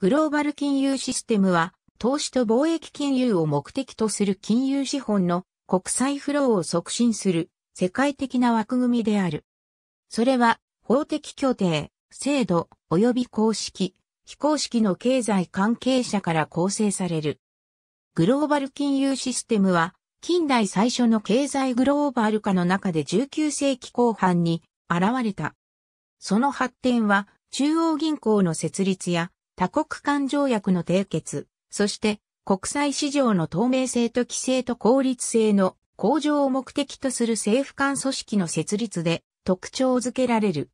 グローバル金融システムは、投資と貿易金融を目的とする金融資本の国際フローを促進する世界的な枠組みである。それは、法的協定、制度、及び公式、非公式の経済関係者から構成される。グローバル金融システムは、近代最初の経済グローバル化の中で19世紀後半に現れた。その発展は、中央銀行の設立や多国間条約の締結、そして国際市場の透明性と規制と効率性の向上を目的とする政府間組織の設立で特徴づけられる。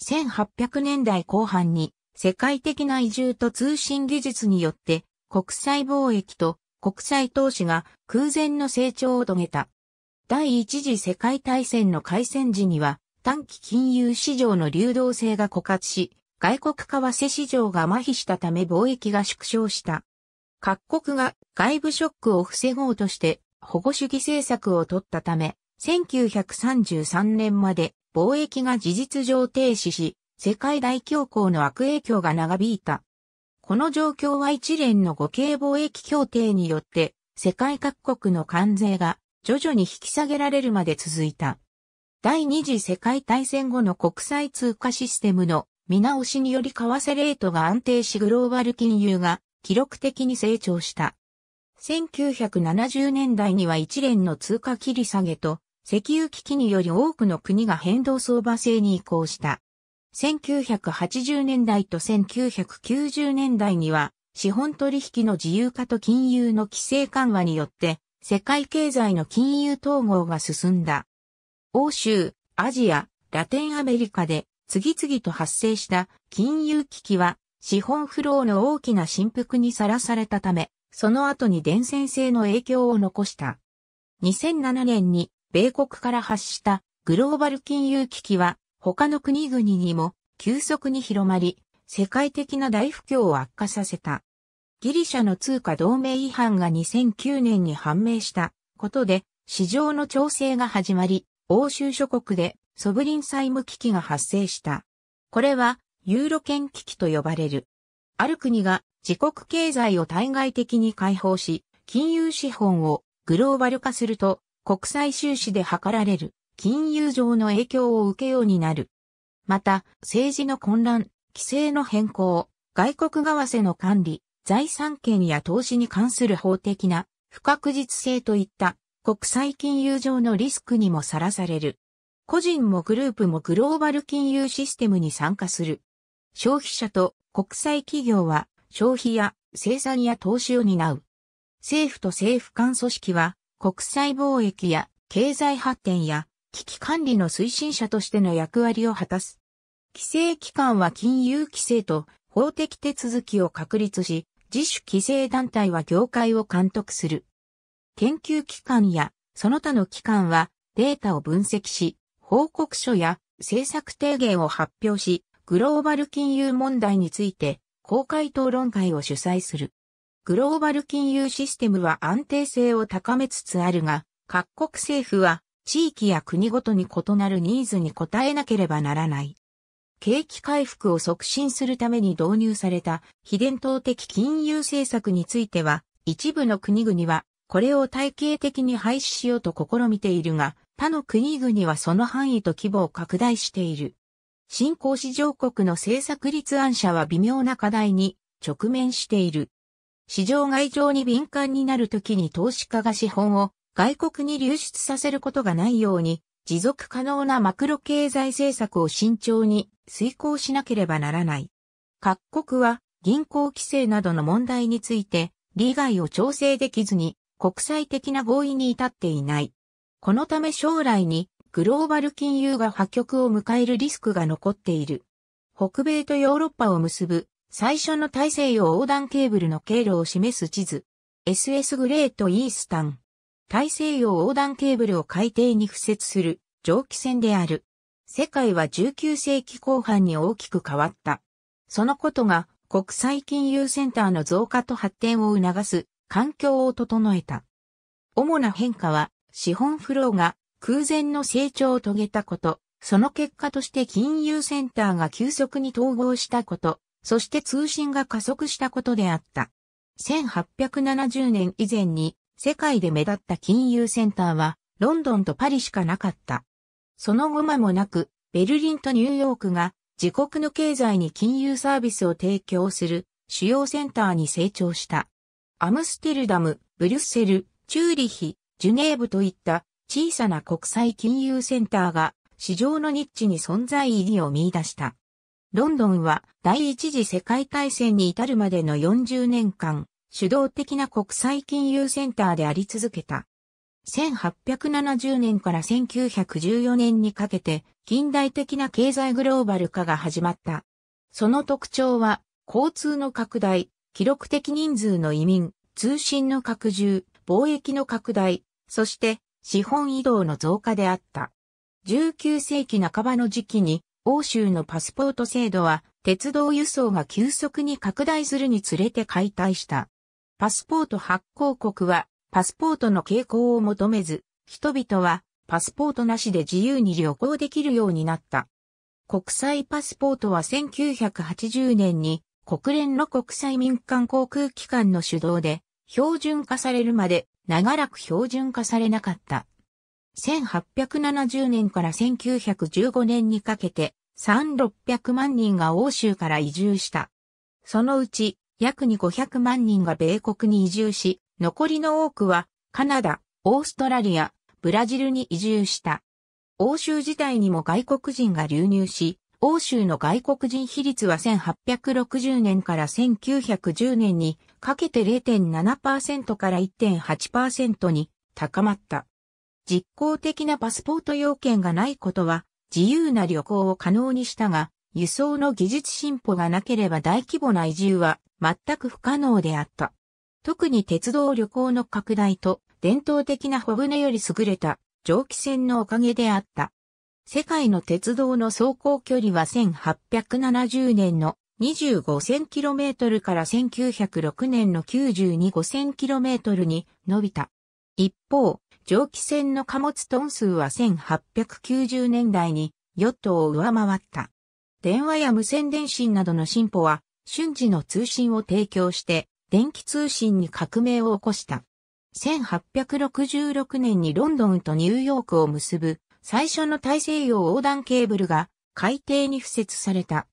1800年代後半に世界的な移住と通信技術によって国際貿易と国際投資が空前の成長を遂げた。第一次世界大戦の開戦時には短期金融市場の流動性が枯渇し、外国為替市場が麻痺したため貿易が縮小した。各国が外部ショックを防ごうとして保護主義政策を取ったため、1933年まで貿易が事実上停止し、世界大恐慌の悪影響が長引いた。この状況は一連の互恵貿易協定によって、世界各国の関税が徐々に引き下げられるまで続いた。第二次世界大戦後の国際通貨システムの見直しにより為替レートが安定しグローバル金融が記録的に成長した。1970年代には一連の通貨切り下げと石油危機により多くの国が変動相場制に移行した。1980年代と1990年代には資本取引の自由化と金融の規制緩和によって世界経済の金融統合が進んだ。欧州、アジア、ラテンアメリカで次々と発生した金融危機は資本フローの大きな振幅にさらされたため、その後に伝染性の影響を残した。2007年に米国から発したグローバル金融危機は他の国々にも急速に広まり、世界的な大不況を悪化させた。ギリシャの通貨同盟違反が2009年に判明したことで市場の調整が始まり、欧州諸国でソブリン債務危機が発生した。これは、ユーロ圏危機と呼ばれる。ある国が自国経済を対外的に解放し、金融資本をグローバル化すると、国際収支で図られる金融上の影響を受けようになる。また、政治の混乱、規制の変更、外国為替の管理、財産権や投資に関する法的な不確実性といった国際金融上のリスクにもさらされる。個人もグループもグローバル金融システムに参加する。消費者と国際企業は消費や生産や投資を担う。政府と政府間組織は国際貿易や経済発展や危機管理の推進者としての役割を果たす。規制機関は金融規制と法的手続きを確立し、自主規制団体は業界を監督する。研究機関やその他の機関はデータを分析し、報告書や政策提言を発表し、グローバル金融問題について公開討論会を主催する。グローバル金融システムは安定性を高めつつあるが、各国政府は地域や国ごとに異なるニーズに応えなければならない。景気回復を促進するために導入された非伝統的金融政策については、一部の国々はこれを体系的に廃止しようと試みているが、他の国々はその範囲と規模を拡大している。新興市場国の政策立案者は微妙な課題に直面している。市場外情に敏感になるときに投資家が資本を外国に流出させることがないように持続可能なマクロ経済政策を慎重に遂行しなければならない。各国は銀行規制などの問題について利害を調整できずに国際的な合意に至っていない。このため将来にグローバル金融が破局を迎えるリスクが残っている。北米とヨーロッパを結ぶ最初の大西洋横断ケーブルの経路を示す地図。SS グレートイースタン。大西洋横断ケーブルを海底に敷設する蒸気船である。世界は19世紀後半に大きく変わった。そのことが国際金融センターの増加と発展を促す環境を整えた。主な変化は資本フローが空前の成長を遂げたこと、その結果として金融センターが急速に統合したこと、そして通信が加速したことであった。1870年以前に世界で目立った金融センターはロンドンとパリしかなかった。その後間もなくベルリンとニューヨークが自国の経済に金融サービスを提供する主要センターに成長した。アムステルダム、ブリュッセル、チューリヒ、ジュネーブといった小さな国際金融センターが市場のニッチに存在意義を見出した。ロンドンは第一次世界大戦に至るまでの40年間、主導的な国際金融センターであり続けた。1870年から1914年にかけて近代的な経済グローバル化が始まった。その特徴は交通の拡大、記録的人数の移民、通信の拡充、貿易の拡大、そして資本移動の増加であった。19世紀半ばの時期に欧州のパスポート制度は鉄道輸送が急速に拡大するにつれて解体した。パスポート発行国はパスポートの傾向を求めず、人々はパスポートなしで自由に旅行できるようになった。国際パスポートは1980年に国連の国際民間航空機関の主導で標準化されるまで長らく標準化されなかった。1870年から1915年にかけて、3600万人が欧州から移住した。そのうち、約に500万人が米国に移住し、残りの多くは、カナダ、オーストラリア、ブラジルに移住した。欧州自体にも外国人が流入し、欧州の外国人比率は1860年から1910年にかけて0.7%から1.8%に高まった。実効的なパスポート要件がないことは自由な旅行を可能にしたが、輸送の技術進歩がなければ大規模な移住は全く不可能であった。特に鉄道旅行の拡大と伝統的な小舟より優れた蒸気船のおかげであった。世界の鉄道の走行距離は1870年の 25,000km から1906年の 92,500km に伸びた。一方、蒸気船の貨物トン数は1890年代にヨットを上回った。電話や無線電信などの進歩は瞬時の通信を提供して電気通信に革命を起こした。1866年にロンドンとニューヨークを結ぶ最初の大西洋横断ケーブルが海底に付設された。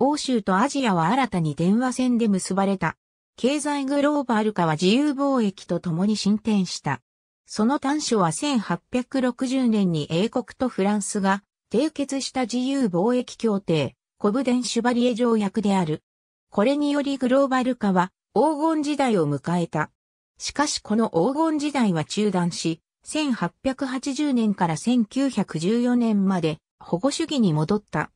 欧州とアジアは新たに電話線で結ばれた。経済グローバル化は自由貿易とともに進展した。その端緒は1860年に英国とフランスが締結した自由貿易協定、コブデンシュバリエ条約である。これによりグローバル化は黄金時代を迎えた。しかしこの黄金時代は中断し、1880年から1914年まで保護主義に戻った。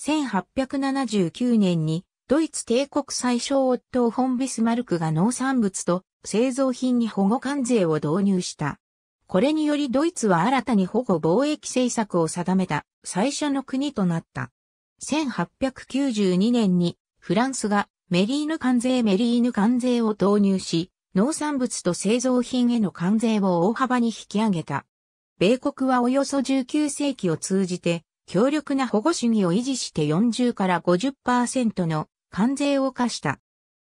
1879年にドイツ帝国最小オットー・フォン・ビスマルクが農産物と製造品に保護関税を導入した。これによりドイツは新たに保護貿易政策を定めた最初の国となった。1892年にフランスがメリーヌ関税メリーヌ関税を導入し、農産物と製造品への関税を大幅に引き上げた。米国はおよそ19世紀を通じて強力な保護主義を維持して40から50%の関税を課した。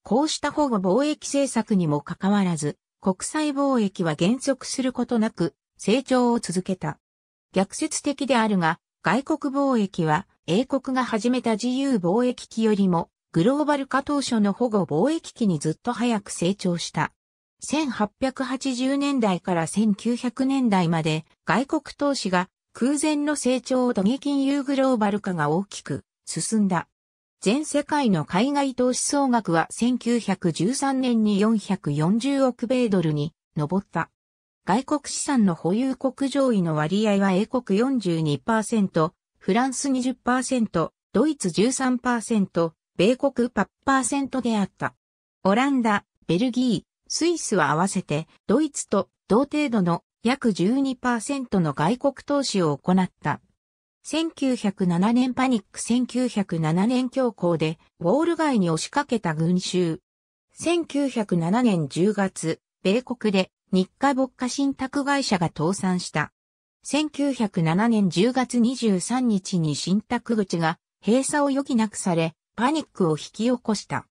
こうした保護貿易政策にもかかわらず、国際貿易は減速することなく成長を続けた。逆説的であるが、外国貿易は英国が始めた自由貿易期よりもグローバル化当初の保護貿易期にずっと早く成長した。1880年代から1900年代まで外国投資が空前の成長を度激金融グローバル化が大きく進んだ。全世界の海外投資総額は1913年に440億米ドルに上った。外国資産の保有国上位の割合は英国42%、フランス20%、ドイツ13%、米国8%であった。オランダ、ベルギー、スイスは合わせてドイツと同程度の約12%の外国投資を行った。1907年パニック1907年恐慌でウォール街に押しかけた群衆。1907年10月、米国で日課牧歌信託会社が倒産した。1907年10月23日に信託口が閉鎖を余儀なくされ、パニックを引き起こした。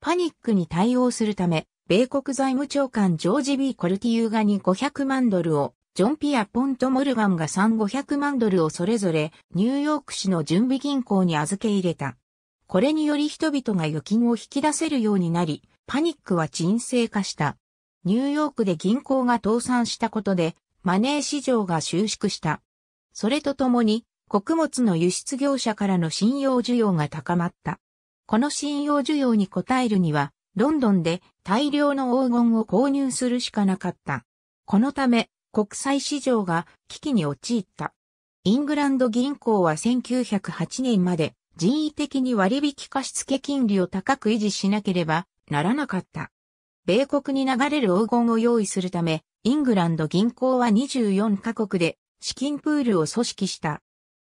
パニックに対応するため、米国財務長官ジョージ・ B・ コルティユーガに500万ドルを、ジョン・ピア・ポント・モルガンが3500万ドルをそれぞれニューヨーク市の準備銀行に預け入れた。これにより人々が預金を引き出せるようになり、パニックは沈静化した。ニューヨークで銀行が倒産したことで、マネー市場が収縮した。それとともに、穀物の輸出業者からの信用需要が高まった。この信用需要に応えるには、ロンドンで大量の黄金を購入するしかなかった。このため、国際市場が危機に陥った。イングランド銀行は1908年まで人為的に割引貸付金利を高く維持しなければならなかった。米国に流れる黄金を用意するため、イングランド銀行は24カ国で資金プールを組織した。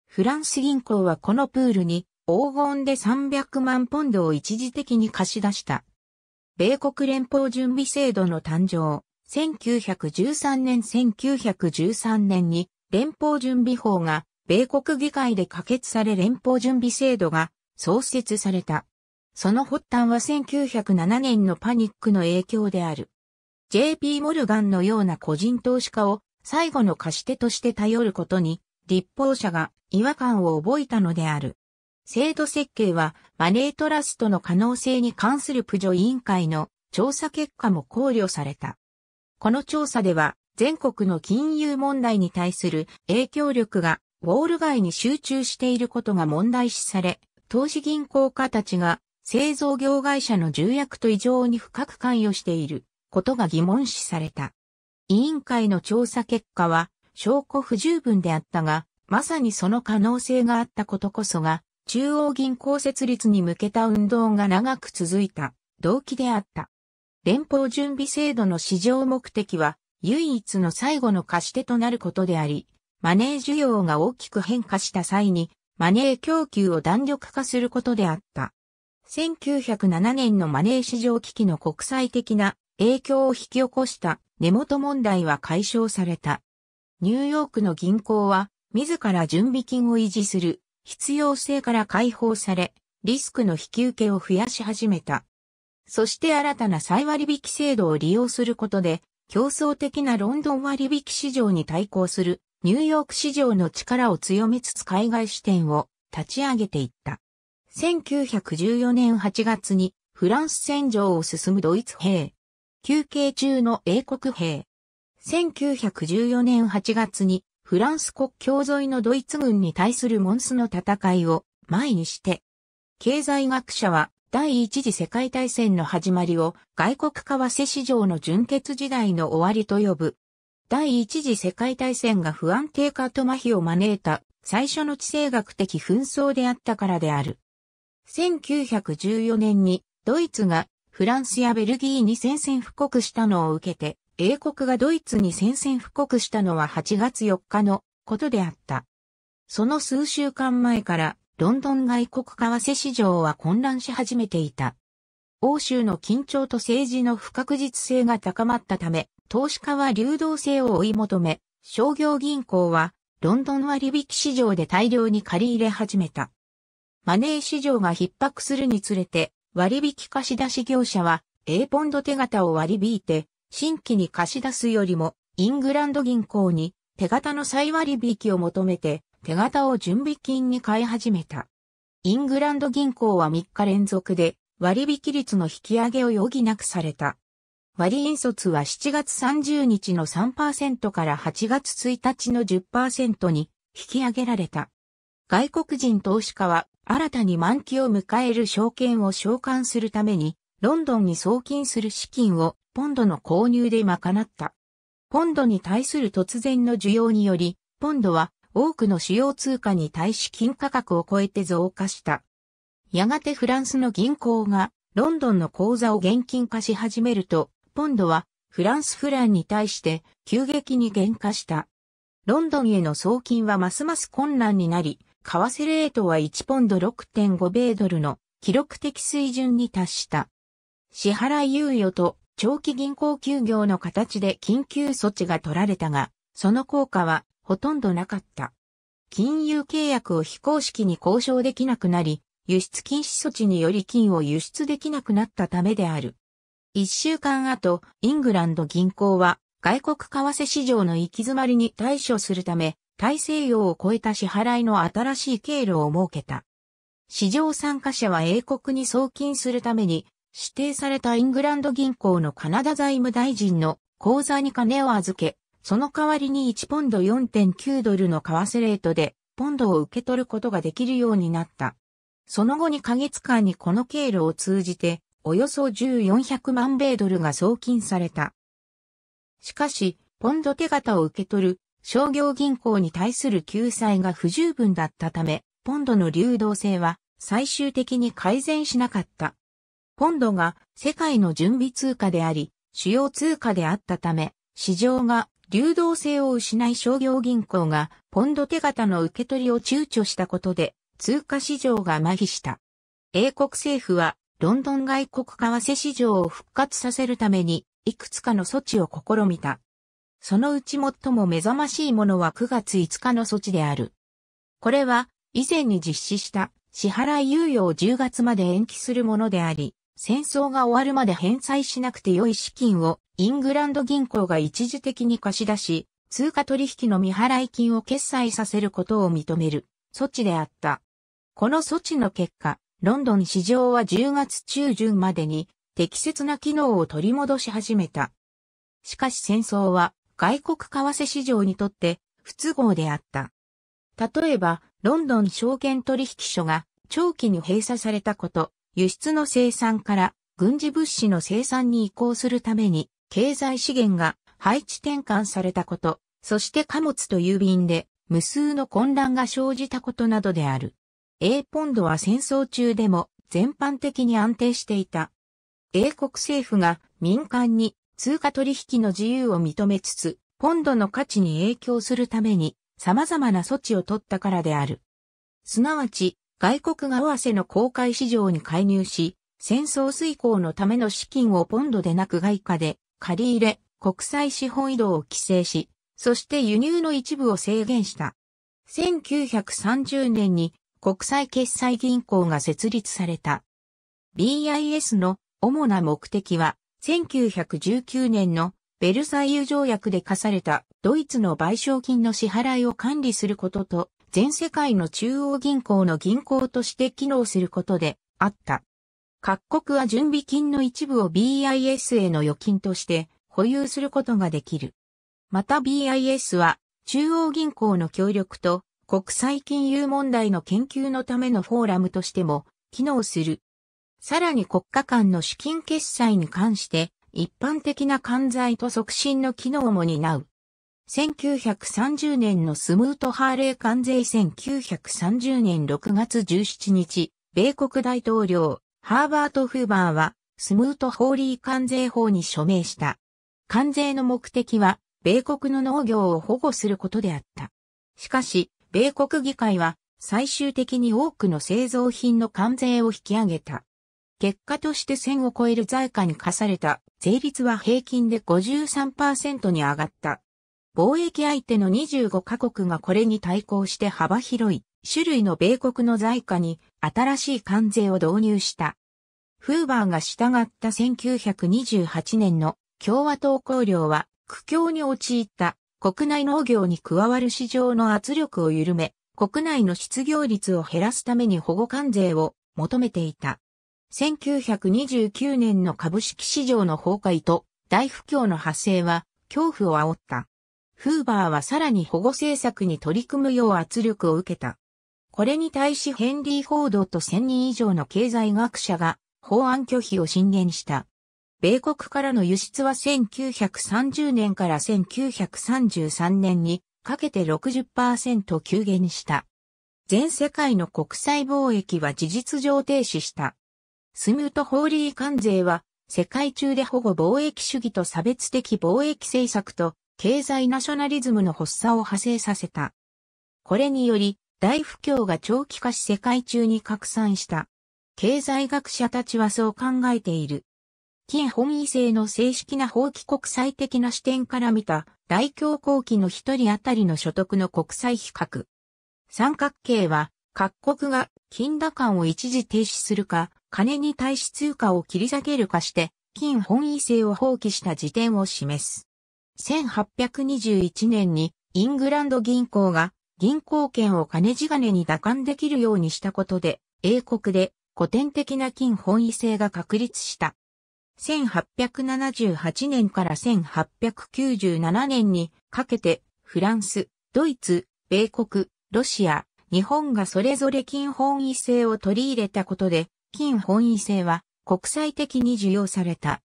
フランス銀行はこのプールに黄金で300万ポンドを一時的に貸し出した。米国連邦準備制度の誕生、1913年1913年に連邦準備法が米国議会で可決され連邦準備制度が創設された。その発端は1907年のパニックの影響である。JP モルガンのような個人投資家を最後の貸し手として頼ることに立法者が違和感を覚えたのである。制度設計はマネートラストの可能性に関するプジョ委員会の調査結果も考慮された。この調査では全国の金融問題に対する影響力がウォール街に集中していることが問題視され、投資銀行家たちが製造業会社の重役と異常に深く関与していることが疑問視された。委員会の調査結果は証拠不十分であったが、まさにその可能性があったことこそが中央銀行設立に向けた運動が長く続いた動機であった。連邦準備制度の市場目的は唯一の最後の貸し手となることであり、マネー需要が大きく変化した際にマネー供給を弾力化することであった。1907年のマネー市場危機の国際的な影響を引き起こした根元問題は解消された。ニューヨークの銀行は自ら準備金を維持する必要性から解放され、リスクの引き受けを増やし始めた。そして新たな再割引制度を利用することで、競争的なロンドン割引市場に対抗するニューヨーク市場の力を強めつつ海外支店を立ち上げていった。1914年8月にフランス戦場を進むドイツ兵。休憩中の英国兵。1914年8月にフランス国境沿いのドイツ軍に対するモンスの戦いを前にして、経済学者は第一次世界大戦の始まりを外国為替市場の純血時代の終わりと呼ぶ。第一次世界大戦が不安定化と麻痺を招いた最初の地政学的紛争であったからである。1914年にドイツがフランスやベルギーに宣戦布告したのを受けて、英国がドイツに宣戦布告したのは8月4日のことであった。その数週間前からロンドン外国為替市場は混乱し始めていた。欧州の緊張と政治の不確実性が高まったため、投資家は流動性を追い求め、商業銀行はロンドン割引市場で大量に借り入れ始めた。マネー市場が逼迫するにつれて、割引貸し出し業者は A ポンド手形を割り引いて、新規に貸し出すよりも、イングランド銀行に手形の再割引を求めて、手形を準備金に変え始めた。イングランド銀行は3日連続で割引率の引き上げを余儀なくされた。割引率は7月30日の3%から8月1日の10%に引き上げられた。外国人投資家は新たに満期を迎える証券を償還するためにロンドンに送金する資金をポンドの購入で賄った。ポンドに対する突然の需要により、ポンドは多くの主要通貨に対し金価格を超えて増加した。やがてフランスの銀行がロンドンの口座を現金化し始めると、ポンドはフランスフランに対して急激に減価した。ロンドンへの送金はますます困難になり、為替レートは1ポンド6.5米ドルの記録的水準に達した。支払い猶予と長期銀行休業の形で緊急措置が取られたが、その効果はほとんどなかった。金融契約を非公式に交渉できなくなり、輸出禁止措置により金を輸出できなくなったためである。一週間後、イングランド銀行は外国為替市場の行き詰まりに対処するため、大西洋を超えた支払いの新しい経路を設けた。市場参加者は英国に送金するために指定されたイングランド銀行のカナダ財務大臣の口座に金を預け、その代わりに1ポンド4.9ドルの為替レートで、ポンドを受け取ることができるようになった。その後2ヶ月間にこの経路を通じて、およそ1400万米ドルが送金された。しかし、ポンド手形を受け取る商業銀行に対する救済が不十分だったため、ポンドの流動性は最終的に改善しなかった。ポンドが世界の準備通貨であり、主要通貨であったため、市場が流動性を失い商業銀行がポンド手形の受け取りを躊躇したことで通貨市場が麻痺した。英国政府はロンドン外国為替市場を復活させるためにいくつかの措置を試みた。そのうち最も目覚ましいものは9月5日の措置である。これは以前に実施した支払い猶予を10月まで延期するものであり、戦争が終わるまで返済しなくて良い資金をイングランド銀行が一時的に貸し出し、通貨取引の未払い金を決済させることを認める措置であった。この措置の結果、ロンドン市場は10月中旬までに適切な機能を取り戻し始めた。しかし戦争は外国為替市場にとって不都合であった。例えば、ロンドン証券取引所が長期に閉鎖されたこと、輸出の生産から軍事物資の生産に移行するために経済資源が配置転換されたこと、そして貨物と郵便で無数の混乱が生じたことなどである。英ポンドは戦争中でも全般的に安定していた。英国政府が民間に通貨取引の自由を認めつつ、ポンドの価値に影響するために様々な措置を取ったからである。すなわち、外国が為替の公開市場に介入し、戦争遂行のための資金をポンドでなく外貨で借り入れ、国際資本移動を規制し、そして輸入の一部を制限した。1930年に国際決済銀行が設立された。BIS の主な目的は、1919年のベルサイユ条約で課されたドイツの賠償金の支払いを管理することと全世界の中央銀行の銀行として機能することであった。各国は準備金の一部を BIS への預金として保有することができる。また BIS は中央銀行の協力と国際金融問題の研究のためのフォーラムとしても機能する。さらに国家間の資金決済に関して一般的な関財と促進の機能も担う。1930年のスムート・ハーレー関税1930年6月17日、米国大統領、ハーバート・フーバーは、スムート・ホーリー関税法に署名した。関税の目的は、米国の農業を保護することであった。しかし、米国議会は、最終的に多くの製造品の関税を引き上げた。結果として1000を超える在貨に課された税率は平均で53%に上がった。貿易相手の25カ国がこれに対抗して幅広い種類の米国の在価に新しい関税を導入した。フーバーが従った1928年の共和党綱領は苦境に陥った国内農業に加わる市場の圧力を緩め、国内の失業率を減らすために保護関税を求めていた。1929年の株式市場の崩壊と大不況の発生は恐怖を煽った。フーバーはさらに保護政策に取り組むよう圧力を受けた。これに対しヘンリー・フォードと1000人以上の経済学者が法案拒否を進言した。米国からの輸出は1930年から1933年にかけて60%急減した。全世界の国際貿易は事実上停止した。スムート・ホーリー関税は世界中で保護貿易主義と差別的貿易政策と経済ナショナリズムの発作を派生させた。これにより、大不況が長期化し世界中に拡散した。経済学者たちはそう考えている。金本位制の正式な法規国際的な視点から見た大恐慌期の一人当たりの所得の国際比較。三角形は各国が金打感を一時停止するか、金に対し通貨を切り下げるかして、金本位制を放棄した時点を示す。1821年にイングランド銀行が銀行券を金地金に打感できるようにしたことで、英国で古典的な金本位制が確立した。1878年から1897年にかけてフランス、ドイツ、米国、ロシア、日本がそれぞれ金本位制を取り入れたことで、金本位制は国際的に受容された。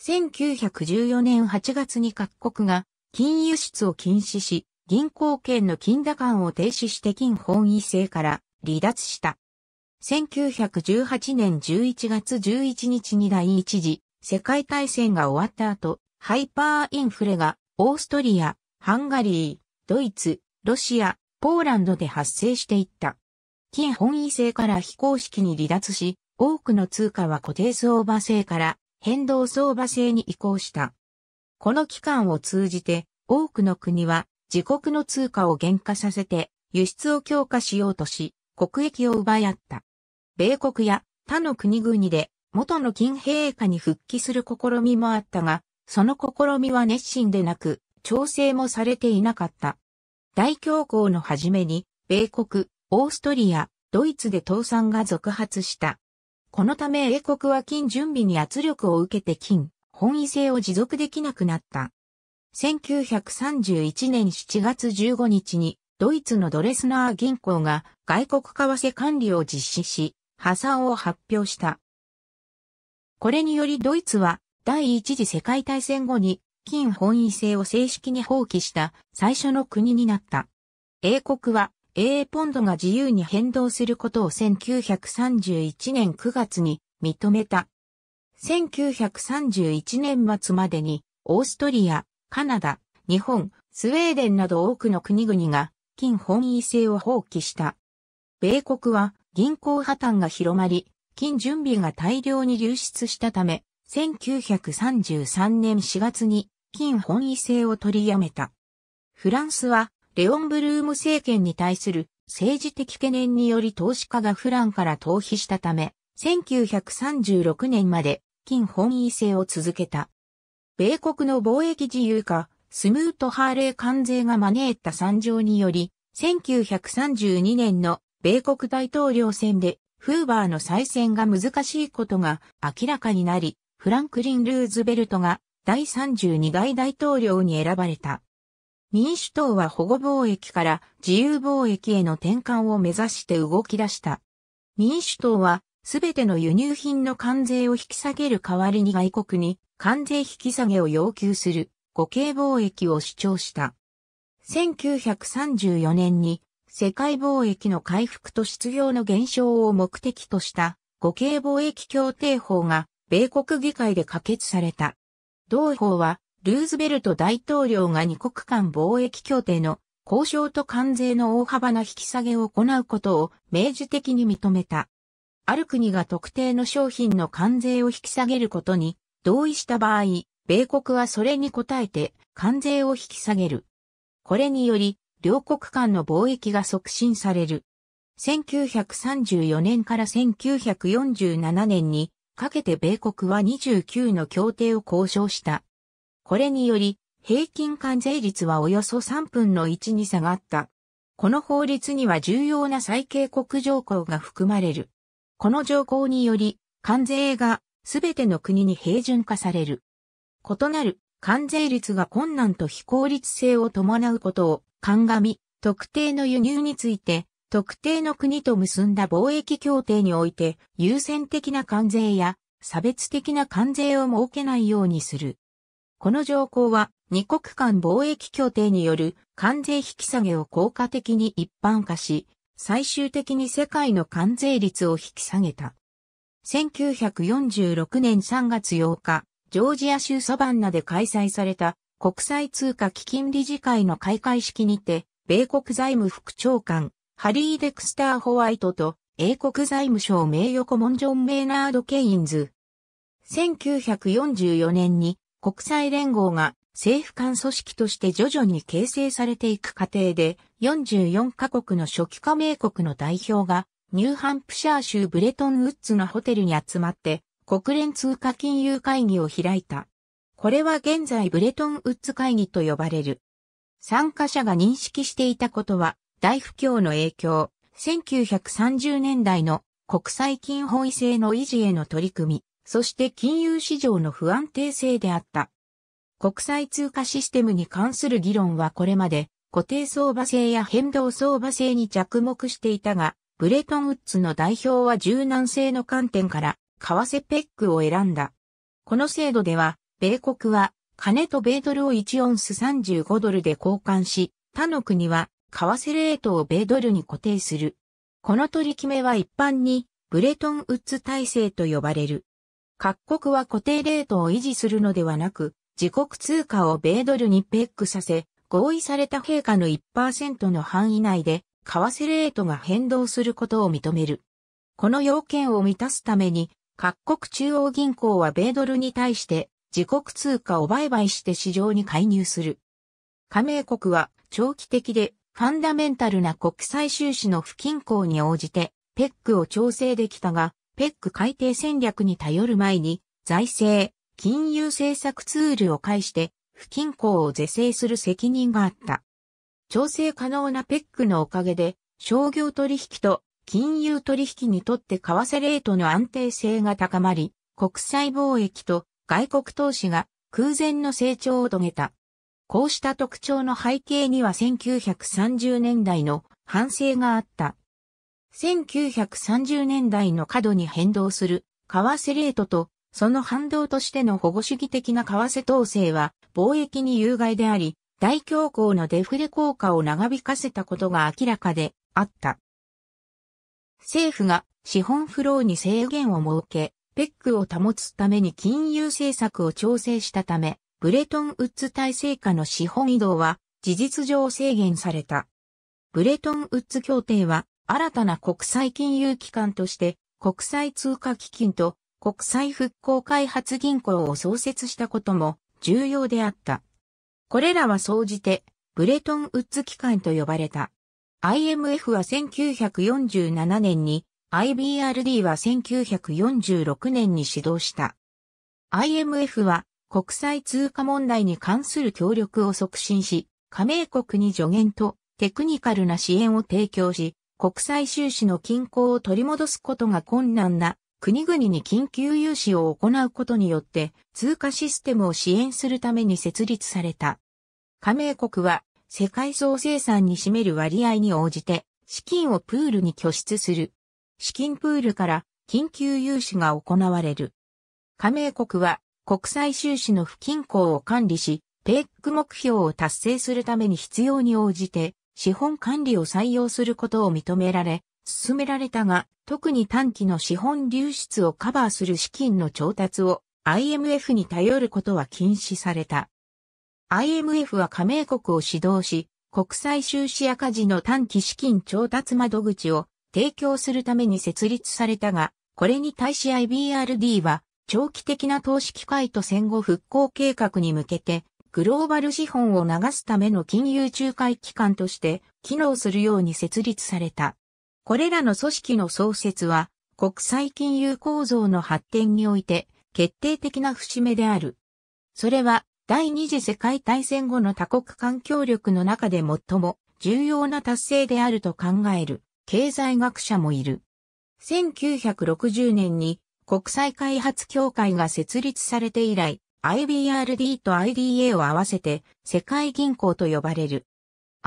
1914年8月に各国が金輸出を禁止し、銀行券の金打感を停止して金本位制から離脱した。1918年11月11日に第一次世界大戦が終わった後、ハイパーインフレがオーストリア、ハンガリー、ドイツ、ロシア、ポーランドで発生していった。金本位制から非公式に離脱し、多くの通貨は固定相場制から変動相場制に移行した。この期間を通じて多くの国は自国の通貨を減価させて輸出を強化しようとし国益を奪い合った。米国や他の国々で元の金平価に復帰する試みもあったが、その試みは熱心でなく、調整もされていなかった。大恐慌の初めに、米国、オーストリア、ドイツで倒産が続発した。このため英国は金準備に圧力を受けて金、本位制を持続できなくなった。1931年7月15日に、ドイツのドレスナー銀行が外国為替管理を実施し、破産を発表した。これによりドイツは第一次世界大戦後に金本位制を正式に放棄した最初の国になった。英国は英ポンドが自由に変動することを1931年9月に認めた。1931年末までに、オーストリア、カナダ、日本、スウェーデンなど多くの国々が、金本位制を放棄した。米国は銀行破綻が広まり、金準備が大量に流出したため、1933年4月に金本位制を取りやめた。フランスはレオン・ブルーム政権に対する政治的懸念により投資家がフランから逃避したため、1936年まで金本位制を続けた。米国の貿易自由化、スムート・ハーレー関税が招いた惨状により、1932年の米国大統領選でフーバーの再選が難しいことが明らかになり、フランクリン・ルーズベルトが第32代大統領に選ばれた。民主党は保護貿易から自由貿易への転換を目指して動き出した。民主党は、すべての輸入品の関税を引き下げる代わりに外国に関税引き下げを要求する互恵貿易を主張した。1934年に世界貿易の回復と失業の減少を目的とした互恵貿易協定法が米国議会で可決された。同法はルーズベルト大統領が二国間貿易協定の交渉と関税の大幅な引き下げを行うことを明示的に認めた。ある国が特定の商品の関税を引き下げることに同意した場合、米国はそれに応えて関税を引き下げる。これにより、両国間の貿易が促進される。1934年から1947年にかけて米国は29の協定を交渉した。これにより、平均関税率はおよそ3分の1に下がった。この法律には重要な最恵国条項が含まれる。この条項により、関税がすべての国に平準化される。異なる関税率が困難と非効率性を伴うことを鑑み、特定の輸入について、特定の国と結んだ貿易協定において優先的な関税や差別的な関税を設けないようにする。この条項は、二国間貿易協定による関税引き下げを効果的に一般化し、最終的に世界の関税率を引き下げた。1946年3月8日、ジョージア州サバンナで開催された国際通貨基金理事会の開会式にて、米国財務副長官、ハリー・デクスター・ホワイトと、英国財務省名誉顧問ジョン・メイナード・ケインズ。1944年に国際連合が政府間組織として徐々に形成されていく過程で、44カ国の初期加盟国の代表が、ニューハンプシャー州ブレトンウッズのホテルに集まって、国連通貨金融会議を開いた。これは現在ブレトンウッズ会議と呼ばれる。参加者が認識していたことは、大不況の影響、1930年代の国際金本位制の維持への取り組み、そして金融市場の不安定性であった。国際通貨システムに関する議論はこれまで固定相場制や変動相場制に着目していたが、ブレトンウッズの代表は柔軟性の観点から為替ペックを選んだ。この制度では、米国は金と米ドルを1オンス35ドルで交換し、他の国は為替レートを米ドルに固定する。この取り決めは一般にブレトンウッズ体制と呼ばれる。各国は固定レートを維持するのではなく、自国通貨を米ドルにペックさせ、合意された陛下の1%の範囲内で、為替レートが変動することを認める。この要件を満たすために、各国中央銀行は米ドルに対して自国通貨を売買して市場に介入する。加盟国は長期的でファンダメンタルな国際収支の不均衡に応じてペックを調整できたが、ペック改定戦略に頼る前に、財政、金融政策ツールを介して、不均衡を是正する責任があった。調整可能なペックのおかげで、商業取引と金融取引にとって為替レートの安定性が高まり、国際貿易と外国投資が空前の成長を遂げた。こうした特徴の背景には1930年代の反省があった。1930年代の過度に変動する為替レートとその反動としての保護主義的な為替統制は貿易に有害であり、大恐慌のデフレ効果を長引かせたことが明らかであった。政府が資本フローに制限を設け、ペックを保つために金融政策を調整したため、ブレトンウッズ体制下の資本移動は事実上制限された。ブレトンウッズ協定は新たな国際金融機関として国際通貨基金と国際復興開発銀行を創設したことも重要であった。これらは総じてブレトンウッズ機関と呼ばれた。IMF は1947年に IBRD は1946年に始動した。IMF は国際通貨問題に関する協力を促進し、加盟国に助言とテクニカルな支援を提供し、国際収支の均衡を取り戻すことが困難な国々に緊急融資を行うことによって通貨システムを支援するために設立された。加盟国は世界総生産に占める割合に応じて資金をプールに拠出する。資金プールから緊急融資が行われる。加盟国は国際収支の不均衡を管理し、ペック目標を達成するために必要に応じて資本管理を採用することを認められ、進められたが、特に短期の資本流出をカバーする資金の調達を IMF に頼ることは禁止された。IMF は加盟国を指導し、国際収支赤字の短期資金調達窓口を提供するために設立されたが、これに対し IBRD は長期的な投資機会と戦後復興計画に向けてグローバル資本を流すための金融仲介機関として機能するように設立された。これらの組織の創設は国際金融構造の発展において決定的な節目である。それは第二次世界大戦後の多国間協力の中で最も重要な達成であると考える経済学者もいる。1960年に国際開発協会が設立されて以来、IBRD と IDA を合わせて世界銀行と呼ばれる。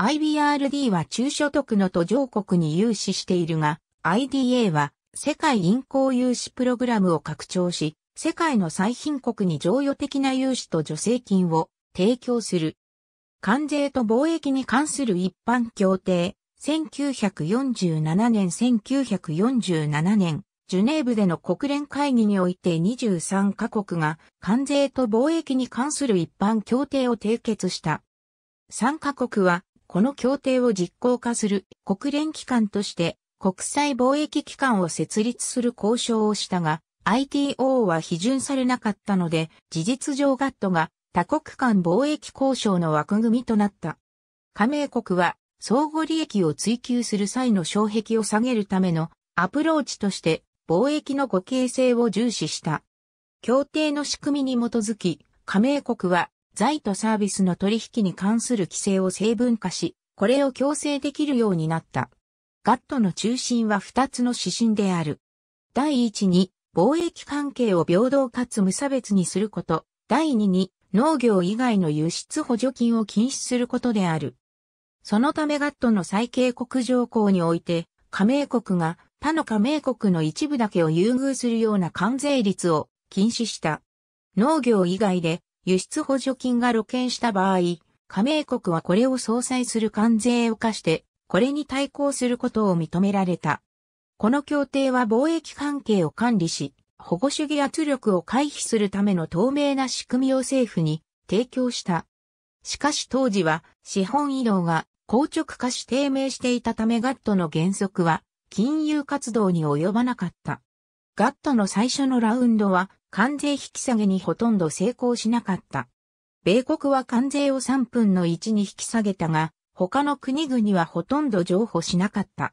IBRD は中所得の途上国に融資しているが、IDA は世界銀行融資プログラムを拡張し、世界の最貧国に常用的な融資と助成金を提供する。関税と貿易に関する一般協定、1947年1947年ジュネーブでの国連会議において23カ国が関税と貿易に関する一般協定を締結した。3カ国はこの協定を実行化する国連機関として国際貿易機関を設立する交渉をしたが ITO は批准されなかったので事実上ガットが多国間貿易交渉の枠組みとなった。加盟国は相互利益を追求する際の障壁を下げるためのアプローチとして貿易の互形性を重視した。協定の仕組みに基づき、加盟国は財とサービスの取引に関する規制を成分化し、これを強制できるようになった。ガットの中心は2つの指針である。第1に、貿易関係を平等かつ無差別にすること。第2に、農業以外の輸出補助金を禁止することである。そのためガットの最恵国条項において、加盟国が他の加盟国の一部だけを優遇するような関税率を禁止した。農業以外で輸出補助金が露見した場合、加盟国はこれを相殺する関税を課して、これに対抗することを認められた。この協定は貿易関係を管理し、保護主義圧力を回避するための透明な仕組みを政府に提供した。しかし当時は資本移動が硬直化し低迷していたためガットの原則は金融活動に及ばなかった。ガットの最初のラウンドは関税引き下げにほとんど成功しなかった。米国は関税を3分の1に引き下げたが、他の国々はほとんど譲歩しなかった。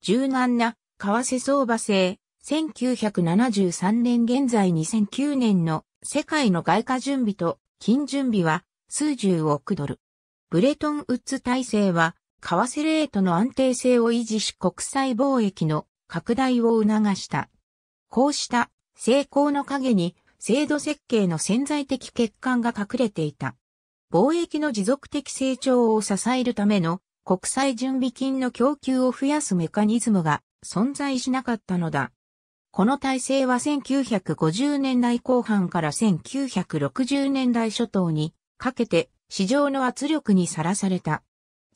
柔軟な為替相場制、1973年現在2009年の世界の外貨準備と金準備は数十億ドル。ブレトンウッズ体制は為替レートの安定性を維持し国際貿易の拡大を促した。こうした成功の陰に制度設計の潜在的欠陥が隠れていた。貿易の持続的成長を支えるための国際準備金の供給を増やすメカニズムが存在しなかったのだ。この体制は1950年代後半から1960年代初頭にかけて市場の圧力にさらされた。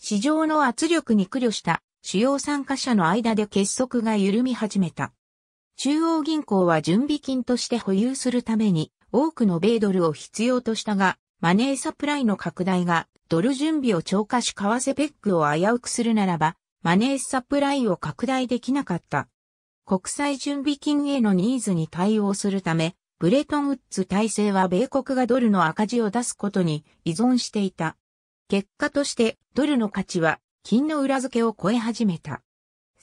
市場の圧力に苦慮した主要参加者の間で結束が緩み始めた。中央銀行は準備金として保有するために多くの米ドルを必要としたが、マネーサプライの拡大がドル準備を超過し為替ペックを危うくするならば、マネーサプライを拡大できなかった。国際準備金へのニーズに対応するため、ブレトンウッズ体制は米国がドルの赤字を出すことに依存していた。結果としてドルの価値は金の裏付けを超え始めた。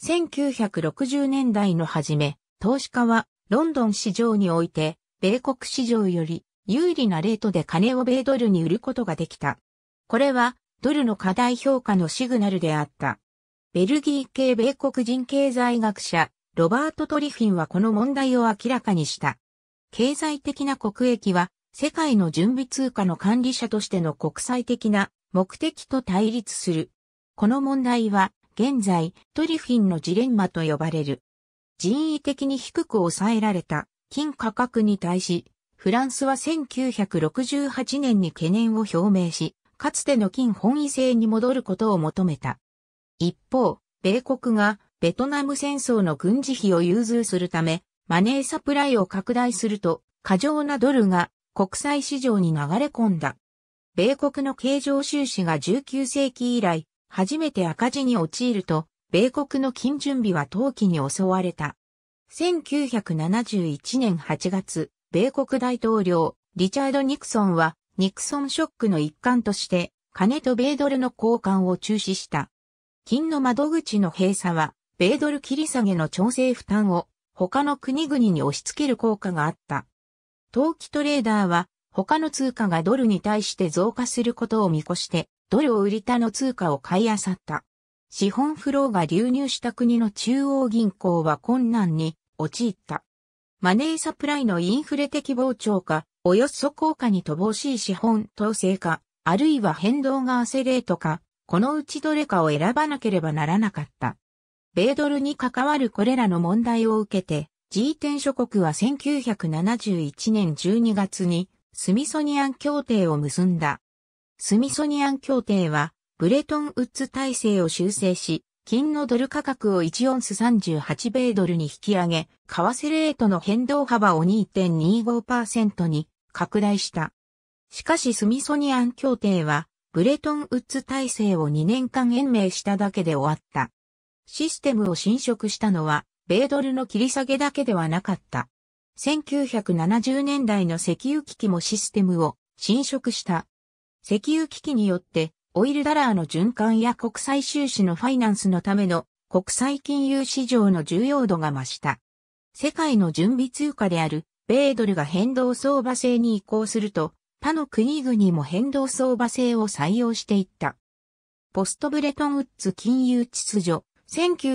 1960年代の初め、投資家はロンドン市場において、米国市場より有利なレートで金を米ドルに売ることができた。これはドルの過大評価のシグナルであった。ベルギー系米国人経済学者、ロバート・トリフィンはこの問題を明らかにした。経済的な国益は世界の準備通貨の管理者としての国際的な目的と対立する。この問題は、現在、トリフィンのジレンマと呼ばれる。人為的に低く抑えられた金価格に対し、フランスは1968年に懸念を表明し、かつての金本位制に戻ることを求めた。一方、米国がベトナム戦争の軍事費を融通するため、マネーサプライを拡大すると、過剰なドルが国際市場に流れ込んだ。米国の経常収支が19世紀以来、初めて赤字に陥ると、米国の金準備は陶器に襲われた。1971年8月、米国大統領、リチャード・ニクソンは、ニクソンショックの一環として、金と米ドルの交換を中止した。金の窓口の閉鎖は、米ドル切り下げの調整負担を、他の国々に押し付ける効果があった。陶器トレーダーは、他の通貨がドルに対して増加することを見越して、ドルを売り他の通貨を買い漁った。資本フローが流入した国の中央銀行は困難に陥った。マネーサプライのインフレ的膨張化、およそ効果に乏しい資本統制化、あるいは変動がアセレート化、このうちどれかを選ばなければならなかった。米ドルに関わるこれらの問題を受けて、G10 諸国は1971年12月にスミソニアン協定を結んだ。スミソニアン協定は、ブレトンウッズ体制を修正し、金のドル価格を1オンス38米ドルに引き上げ、為替レートの変動幅を2.25%に拡大した。しかしスミソニアン協定は、ブレトンウッズ体制を2年間延命しただけで終わった。システムを侵食したのは、米ドルの切り下げだけではなかった。1970年代の石油危機もシステムを侵食した。石油危機によって、オイルダラーの循環や国際収支のファイナンスのための国際金融市場の重要度が増した。世界の準備通貨である米ドルが変動相場制に移行すると、他の国々も変動相場制を採用していった。ポストブレトンウッズ金融秩序、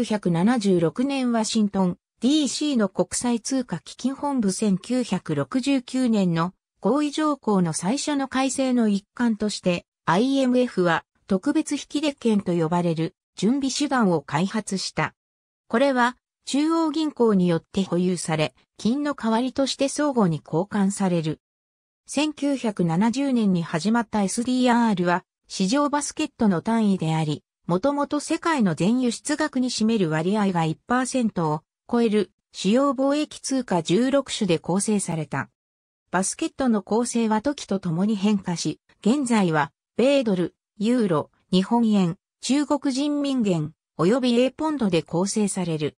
1976年ワシントン、DC の国際通貨基金本部1969年の合意条項の最初の改正の一環として IMF は特別引出券と呼ばれる準備手段を開発した。これは中央銀行によって保有され、金の代わりとして相互に交換される。1970年に始まった SDR は市場バスケットの単位であり、もともと世界の全輸出額に占める割合が1%を超える主要貿易通貨16種で構成された。バスケットの構成は時とともに変化し、現在は、米ドル、ユーロ、日本円、中国人民元、及び A ポンドで構成される。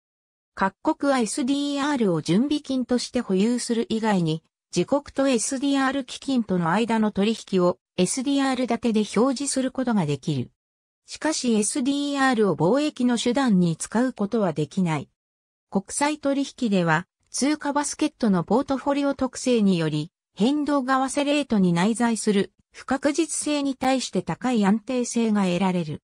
各国は SDR を準備金として保有する以外に、自国と SDR 基金との間の取引を SDR 立てで表示することができる。しかし SDR を貿易の手段に使うことはできない。国際取引では、通貨バスケットのポートフォリオ特性により、変動がわせレートに内在する不確実性に対して高い安定性が得られる。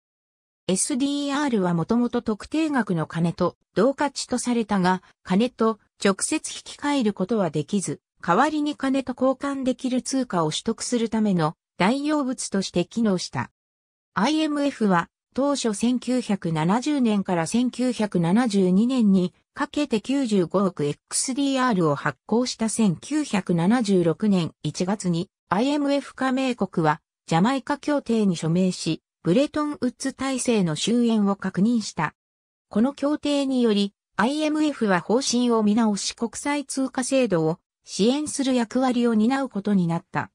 SDR はもともと特定額の金と同価値とされたが、金と直接引き換えることはできず、代わりに金と交換できる通貨を取得するための代用物として機能した。IMF は当初1970年から1972年にかけて95億 XDR を発行した1976年1月に IMF 加盟国はジャマイカ協定に署名し、ブレトンウッズ体制の終焉を確認した。この協定により IMF は方針を見直し国際通貨制度を支援する役割を担うことになった。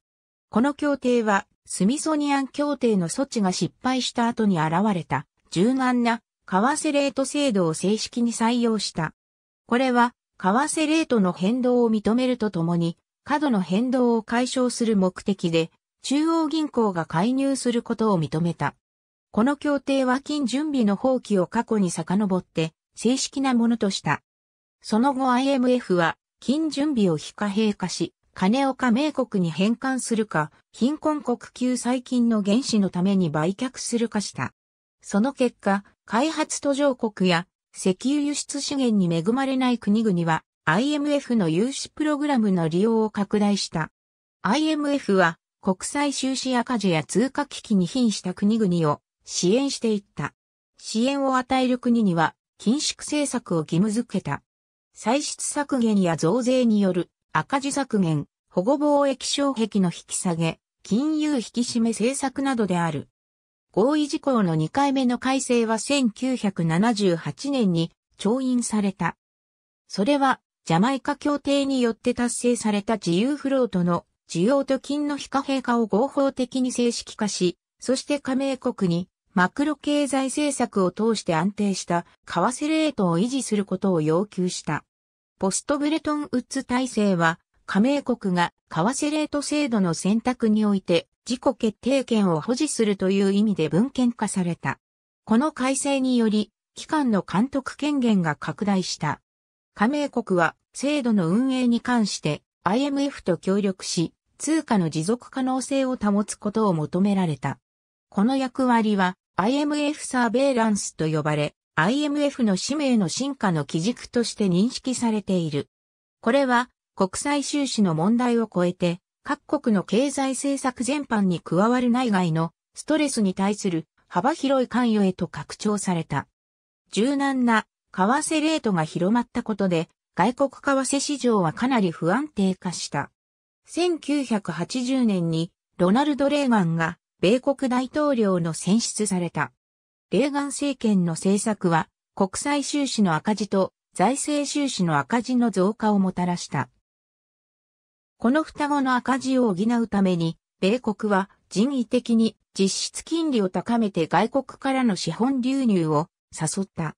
この協定はスミソニアン協定の措置が失敗した後に現れた柔軟な為替レート制度を正式に採用した。これは、為替レートの変動を認めるとともに、過度の変動を解消する目的で、中央銀行が介入することを認めた。この協定は金準備の放棄を過去に遡って、正式なものとした。その後 IMF は、金準備を非貨幣化し、金を加盟国に返還するか、貧困国救済金の原資のために売却するかした。その結果、開発途上国や石油輸出資源に恵まれない国々は IMF の融資プログラムの利用を拡大した。IMF は国際収支赤字や通貨危機に瀕した国々を支援していった。支援を与える国には緊縮政策を義務付けた。歳出削減や増税による赤字削減、保護貿易障壁の引き下げ、金融引き締め政策などである。合意事項の2回目の改正は1978年に調印された。それは、ジャマイカ協定によって達成された自由フロートの需要と金の非貨幣化を合法的に正式化し、そして加盟国にマクロ経済政策を通して安定した為替レートを維持することを要求した。ポストブレトンウッズ体制は加盟国が為替レート制度の選択において自己決定権を保持するという意味で文献化された。この改正により、機関の監督権限が拡大した。加盟国は制度の運営に関して IMF と協力し、通貨の持続可能性を保つことを求められた。この役割は IMF サーベイランスと呼ばれ、IMF の使命の進化の基軸として認識されている。これは国際収支の問題を超えて各国の経済政策全般に加わる内外のストレスに対する幅広い関与へと拡張された。柔軟な為替レートが広まったことで外国為替市場はかなり不安定化した。1980年にロナルド・レーガンが米国大統領の選出された。レーガン政権の政策は国際収支の赤字と財政収支の赤字の増加をもたらした。この双子の赤字を補うために、米国は人為的に実質金利を高めて外国からの資本流入を誘った。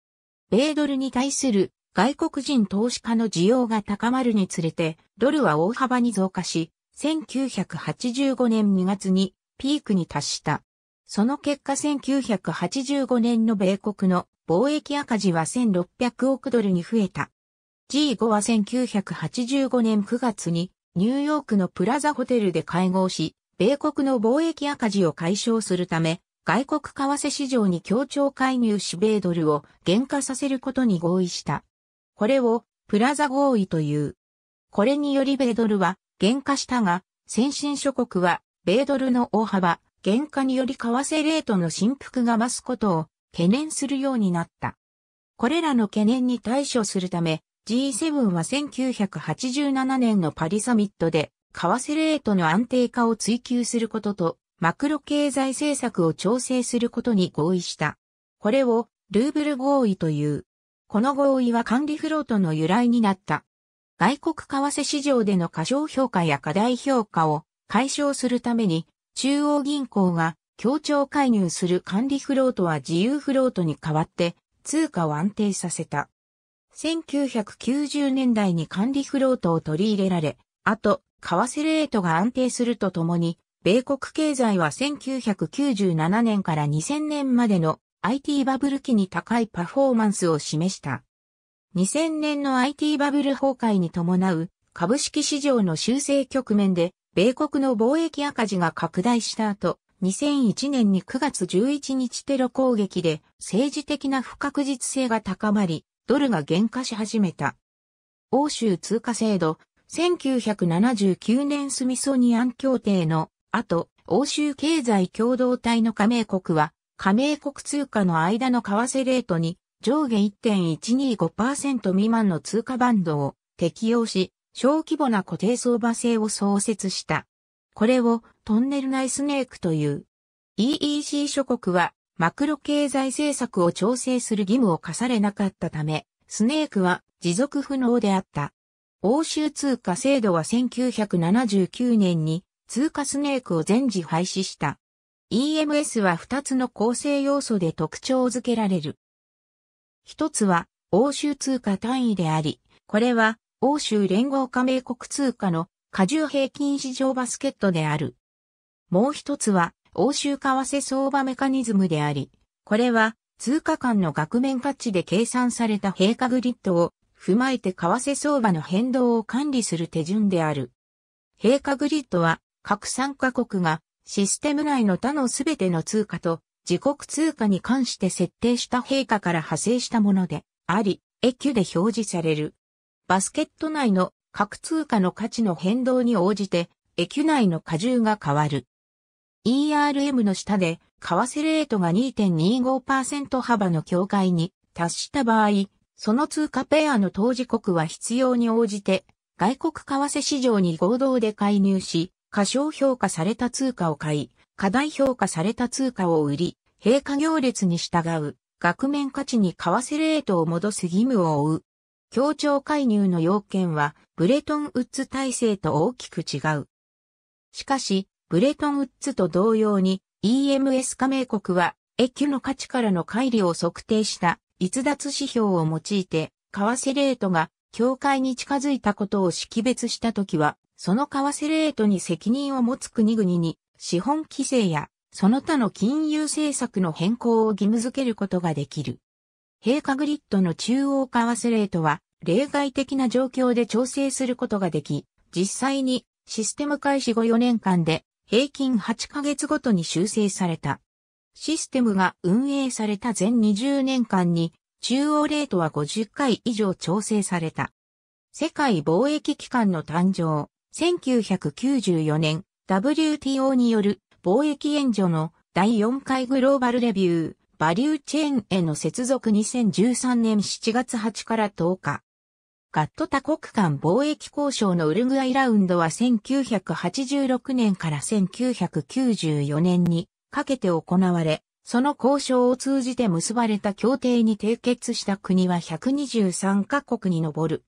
米ドルに対する外国人投資家の需要が高まるにつれて、ドルは大幅に増加し、1985年2月にピークに達した。その結果1985年の米国の貿易赤字は1600億ドルに増えた。G5 は1985年9月にニューヨークのプラザホテルで会合し、米国の貿易赤字を解消するため、外国為替市場に協調介入し米ドルを減価させることに合意した。これをプラザ合意という。これにより米ドルは減価したが、先進諸国は米ドルの大幅、減価により為替レートの振幅が増すことを懸念するようになった。これらの懸念に対処するため、G7 は1987年のパリサミットで、為替レートの安定化を追求することと、マクロ経済政策を調整することに合意した。これを、ルーブル合意という。この合意は管理フロートの由来になった。外国為替市場での過小評価や過大評価を解消するために、中央銀行が協調介入する管理フロートは自由フロートに代わって、通貨を安定させた。1990年代に管理フロートを取り入れられ、あと、為替レートが安定するとともに、米国経済は1997年から2000年までの IT バブル期に高いパフォーマンスを示した。2000年の IT バブル崩壊に伴う株式市場の修正局面で、米国の貿易赤字が拡大した後、2001年に9月11日テロ攻撃で政治的な不確実性が高まり、ドルが減価し始めた。欧州通貨制度、1979年スミソニアン協定の後、欧州経済共同体の加盟国は、加盟国通貨の間の為替レートに上下1.125%未満の通貨バンドを適用し、小規模な固定相場制を創設した。これをトンネル内スネークという。EEC 諸国はマクロ経済政策を調整する義務を課されなかったため、スネークは持続不能であった。欧州通貨制度は1979年に通貨スネークを全時廃止した。EMS は2つの構成要素で特徴づけられる。1つは欧州通貨単位であり、これは欧州連合加盟国通貨の過重平均市場バスケットである。もう一つは欧州為替相場メカニズムであり、これは通貨間の額面価値で計算された平価グリッドを踏まえて為替相場の変動を管理する手順である。平価グリッドは各参加国がシステム内の他のすべての通貨と自国通貨に関して設定した平価から派生したものであり、エキュで表示される。バスケット内の各通貨の価値の変動に応じて、エキュ内の荷重が変わる。ERM の下で、為替レートが2.25%幅の境界に達した場合、その通貨ペアの当事国は必要に応じて、外国為替市場に合同で介入し、過小評価された通貨を買い、過大評価された通貨を売り、平価行列に従う、額面価値に為替レートを戻す義務を負う。協調介入の要件は、ブレトンウッズ体制と大きく違う。しかし、ブレトンウッズと同様に EMS 加盟国は、EQ の価値からの乖離を測定した逸脱指標を用いて、為替レートが境界に近づいたことを識別したときは、その為替レートに責任を持つ国々に資本規制やその他の金融政策の変更を義務付けることができる。陛下グリッドの中央為替レートは例外的な状況で調整することができ、実際にシステム開始後4年間で平均8ヶ月ごとに修正された。システムが運営された全20年間に中央レートは50回以上調整された。世界貿易機関の誕生、1994年 WTO による貿易援助の第4回グローバルレビュー、バリューチェーンへの接続2013年7月8から10日。ガット多国間貿易交渉のウルグアイラウンドは1986年から1994年にかけて行われ、その交渉を通じて結ばれた協定に締結した国は123カ国に上る。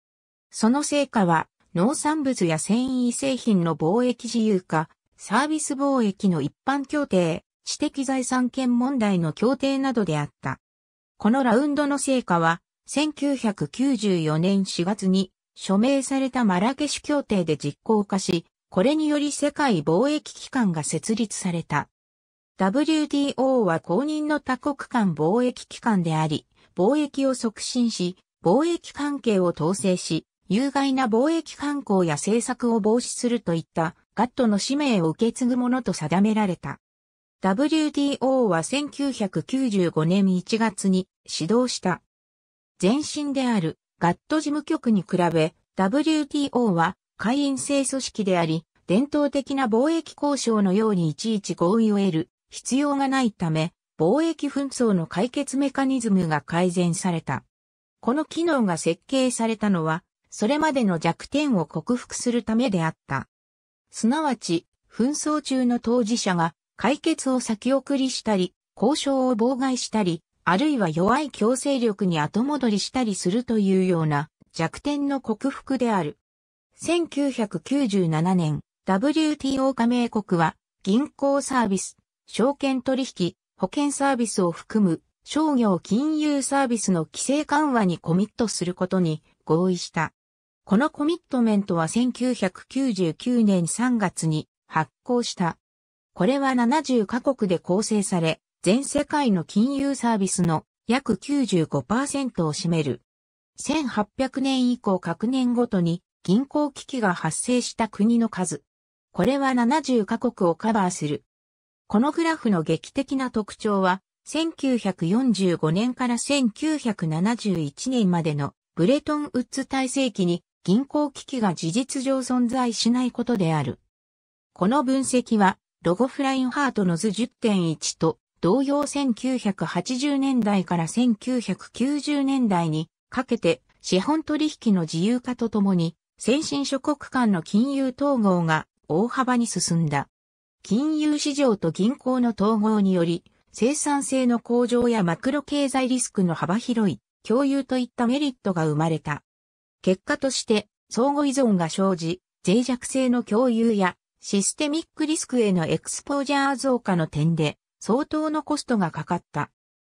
その成果は、農産物や繊維製品の貿易自由化、サービス貿易の一般協定、知的財産権問題の協定などであった。このラウンドの成果は、1994年4月に署名されたマラケシュ協定で実行化し、これにより世界貿易機関が設立された。WTO は公認の多国間貿易機関であり、貿易を促進し、貿易関係を統制し、有害な貿易観光や政策を防止するといったガットの使命を受け継ぐものと定められた。WTO は1995年1月に始動した前身であるガット事務局に比べ WTO は会員制組織であり、伝統的な貿易交渉のようにいちいち合意を得る必要がないため、貿易紛争の解決メカニズムが改善された。この機能が設計されたのは、それまでの弱点を克服するためであった。すなわち、紛争中の当事者が解決を先送りしたり、交渉を妨害したり、あるいは弱い強制力に後戻りしたりするというような弱点の克服である。1997年、WTO 加盟国は銀行サービス、証券取引、保険サービスを含む商業金融サービスの規制緩和にコミットすることに合意した。このコミットメントは1999年3月に発行した。これは70カ国で構成され、全世界の金融サービスの約95%を占める。1800年以降各年ごとに銀行危機が発生した国の数。これは70カ国をカバーする。このグラフの劇的な特徴は、1945年から1971年までのブレトンウッズ体制期に銀行危機が事実上存在しないことである。この分析は、ロゴフラインハートの図10.1と同様1980年代から1990年代にかけて資本取引の自由化とともに先進諸国間の金融統合が大幅に進んだ。金融市場と銀行の統合により生産性の向上やマクロ経済リスクの幅広い共有といったメリットが生まれた。結果として相互依存が生じ脆弱性の共有やシステミックリスクへのエクスポージャー増加の点で相当のコストがかかった。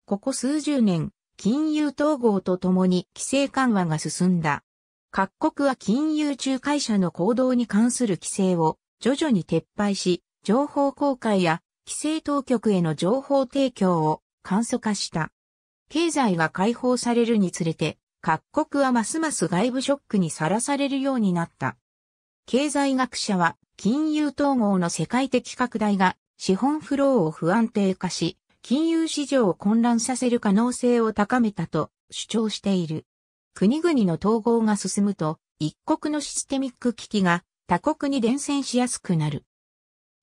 ここ数十年、金融統合とともに規制緩和が進んだ。各国は金融仲介者の行動に関する規制を徐々に撤廃し、情報公開や規制当局への情報提供を簡素化した。経済が解放されるにつれて、各国はますます外部ショックにさらされるようになった。経済学者は金融統合の世界的拡大が資本フローを不安定化し、金融市場を混乱させる可能性を高めたと主張している。国々の統合が進むと、一国のシステミック危機が他国に伝染しやすくなる。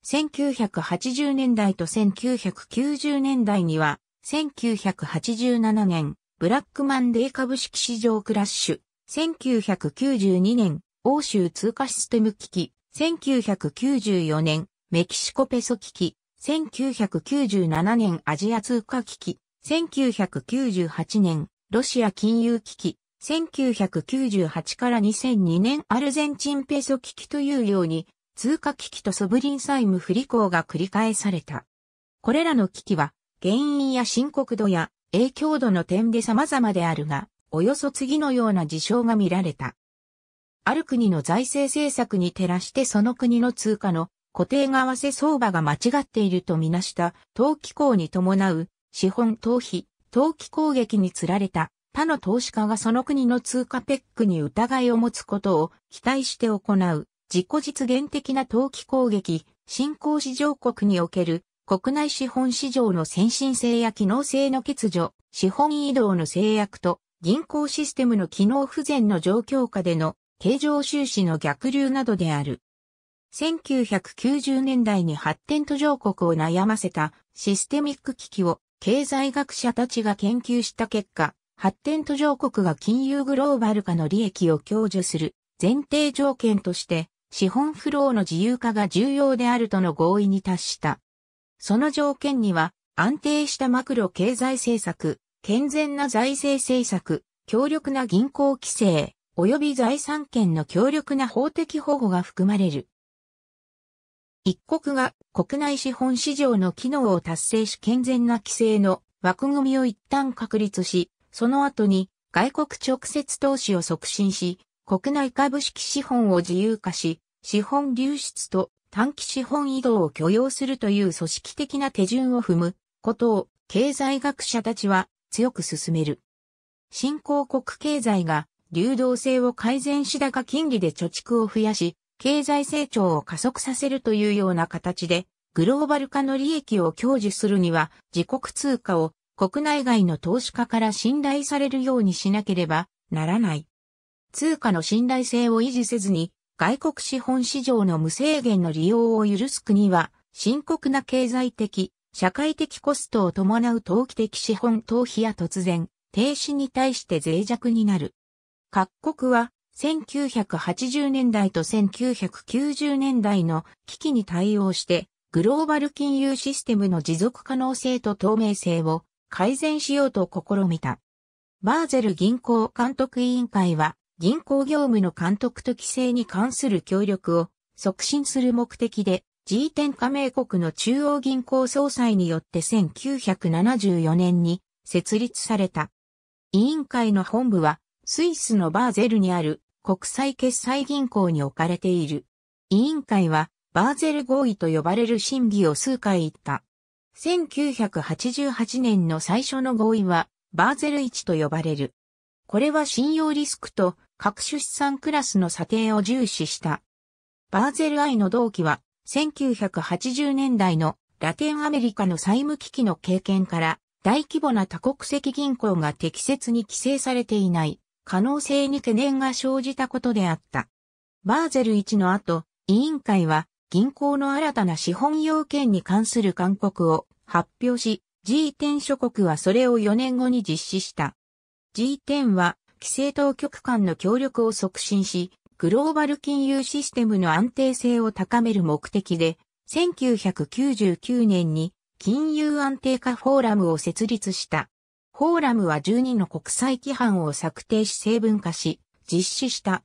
1980年代と1990年代には、1987年、ブラックマンデー株式市場クラッシュ、1992年、欧州通貨システム危機、1994年、メキシコペソ危機、1997年アジア通貨危機、1998年ロシア金融危機、1998から2002年アルゼンチンペソ危機というように、通貨危機とソブリン債務不履行が繰り返された。これらの危機は、原因や深刻度や影響度の点で様々であるが、およそ次のような事象が見られた。ある国の財政政策に照らしてその国の通貨の固定為替相場が間違っているとみなした投機行に伴う資本逃避、投機攻撃につられた他の投資家がその国の通貨ペックに疑いを持つことを期待して行う自己実現的な投機攻撃、新興市場国における国内資本市場の先進性や機能性の欠如、資本移動の制約と銀行システムの機能不全の状況下での経常収支の逆流などである。1990年代に発展途上国を悩ませたシステミック危機を経済学者たちが研究した結果、発展途上国が金融グローバル化の利益を享受する前提条件として資本フローの自由化が重要であるとの合意に達した。その条件には安定したマクロ経済政策、健全な財政政策、強力な銀行規制、及び財産権の強力な法的保護が含まれる。一国が国内資本市場の機能を達成し健全な規制の枠組みを一旦確立し、その後に外国直接投資を促進し、国内株式資本を自由化し、資本流出と短期資本移動を許容するという組織的な手順を踏むことを経済学者たちは強く進める。新興国経済が流動性を改善しだが金利で貯蓄を増やし、経済成長を加速させるというような形で、グローバル化の利益を享受するには、自国通貨を国内外の投資家から信頼されるようにしなければならない。通貨の信頼性を維持せずに、外国資本市場の無制限の利用を許す国は、深刻な経済的、社会的コストを伴う投機的資本逃避や突然、停止に対して脆弱になる。各国は1980年代と1990年代の危機に対応して、グローバル金融システムの持続可能性と透明性を改善しようと試みた。バーゼル銀行監督委員会は、銀行業務の監督と規制に関する協力を促進する目的で、G10 加盟国の中央銀行総裁によって1974年に設立された。委員会の本部は、スイスのバーゼルにある国際決済銀行に置かれている。委員会は、バーゼル合意と呼ばれる審議を数回行った。1988年の最初の合意は、バーゼル1と呼ばれる。これは信用リスクと各種資産クラスの査定を重視した。バーゼル I の同期は、1980年代のラテンアメリカの債務危機の経験から、大規模な多国籍銀行が適切に規制されていない。可能性に懸念が生じたことであった。バーゼル1の後、委員会は銀行の新たな資本要件に関する勧告を発表し、G10 諸国はそれを4年後に実施した。G10 は規制当局間の協力を促進し、グローバル金融システムの安定性を高める目的で、1999年に金融安定化フォーラムを設立した。フォーラムは12の国際規範を策定し成分化し、実施した。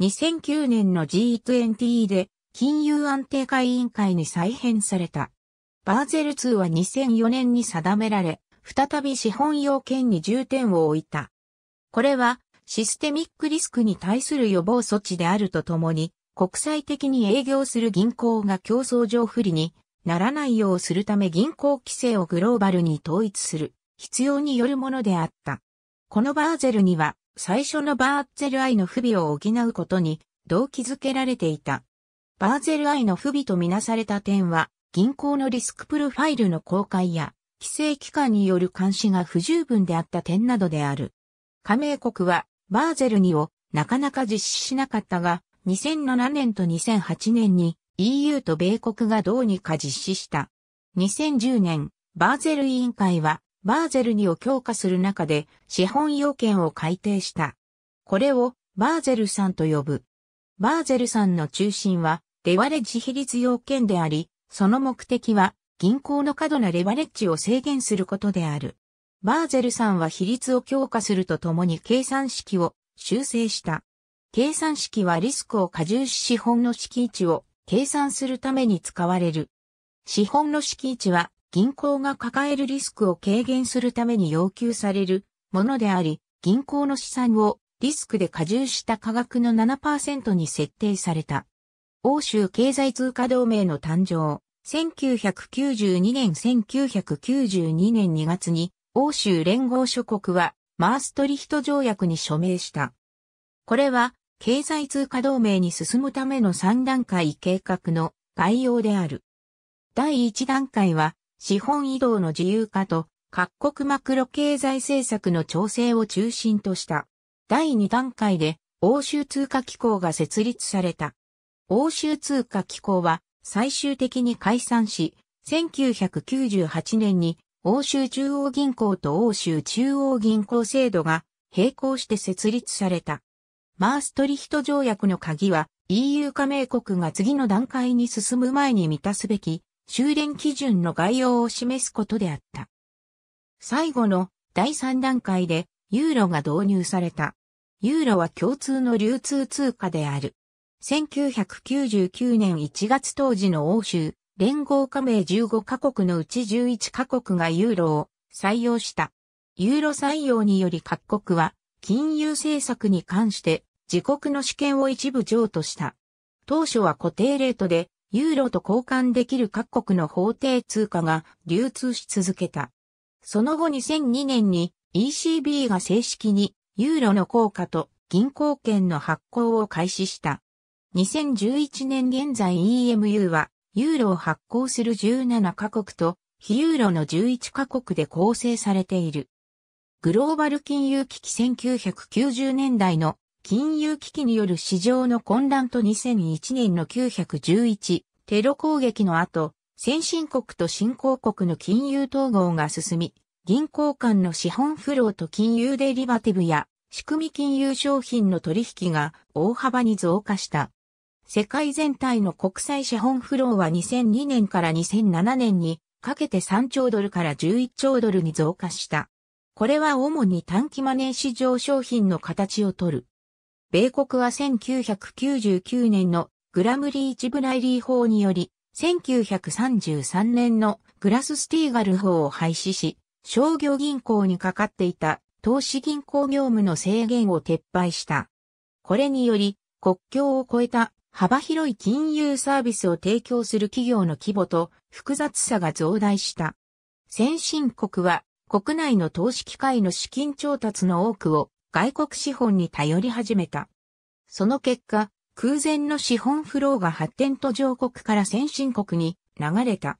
2009年の G20 で金融安定化委員会に再編された。バーゼル2は2004年に定められ、再び資本要件に重点を置いた。これはシステミックリスクに対する予防措置であるとともに、国際的に営業する銀行が競争上不利にならないようするため銀行規制をグローバルに統一する。必要によるものであった。このバーゼルには、最初のバーゼル愛の不備を補うことに動機づけられていた。バーゼル愛の不備とみなされた点は、銀行のリスクプロファイルの公開や、規制機関による監視が不十分であった点などである。加盟国は、バーゼル2をなかなか実施しなかったが、2007年と2008年に EU と米国がどうにか実施した。2010年、バーゼル委員会はバーゼル2を強化する中で資本要件を改定した。これをバーゼル3と呼ぶ。バーゼル3の中心はレバレッジ比率要件であり、その目的は銀行の過度なレバレッジを制限することである。バーゼル3は比率を強化するとともに計算式を修正した。計算式はリスクを加重し資本の敷地を計算するために使われる。資本の敷地は銀行が抱えるリスクを軽減するために要求されるものであり、銀行の資産をリスクで加重した価格の7%に設定された。欧州経済通貨同盟の誕生、1992年1992年2月に欧州連合諸国はマーストリヒト条約に署名した。これは経済通貨同盟に進むための3段階計画の概要である。第1段階は資本移動の自由化と各国マクロ経済政策の調整を中心とした第2段階で欧州通貨機構が設立された。欧州通貨機構は最終的に解散し、1998年に欧州中央銀行と欧州中央銀行制度が並行して設立された。マーストリヒト条約の鍵は EU 加盟国が次の段階に進む前に満たすべき修練基準の概要を示すことであった。最後の第3段階でユーロが導入された。ユーロは共通の流通通貨である。1999年1月当時の欧州、連合加盟15カ国のうち11カ国がユーロを採用した。ユーロ採用により各国は金融政策に関して自国の主権を一部譲渡した。当初は固定レートでユーロと交換できる各国の法定通貨が流通し続けた。その後2002年に ECB が正式にユーロの効果と銀行券の発行を開始した。2011年現在 EMU はユーロを発行する17カ国と非ユーロの11カ国で構成されている。グローバル金融危機1990年代の金融危機による市場の混乱と2001年の911テロ攻撃の後、先進国と新興国の金融統合が進み、銀行間の資本フローと金融デリバティブや仕組み金融商品の取引が大幅に増加した。世界全体の国際資本フローは2002年から2007年にかけて3兆ドルから11兆ドルに増加した。これは主に短期マネー市場商品の形をとる。米国は1999年のグラムリーチ・ブライリー法により、1933年のグラス・スティーガル法を廃止し、商業銀行にかかっていた投資銀行業務の制限を撤廃した。これにより、国境を越えた幅広い金融サービスを提供する企業の規模と複雑さが増大した。先進国は国内の投資機会の資金調達の多くを外国資本に頼り始めた。その結果、空前の資本フローが発展途上国から先進国に流れた。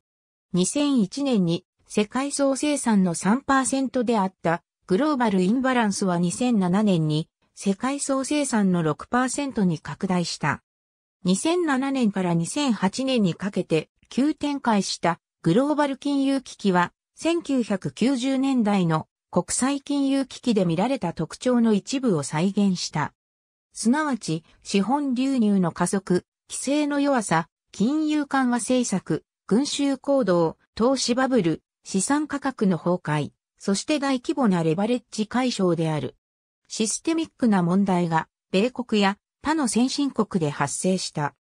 2001年に世界総生産の3%であったグローバルインバランスは2007年に世界総生産の6%に拡大した。2007年から2008年にかけて急展開したグローバル金融危機は1990年代の国際金融危機で見られた特徴の一部を再現した。すなわち、資本流入の加速、規制の弱さ、金融緩和政策、群衆行動、投資バブル、資産価格の崩壊、そして大規模なレバレッジ解消である。システミックな問題が、米国や他の先進国で発生した。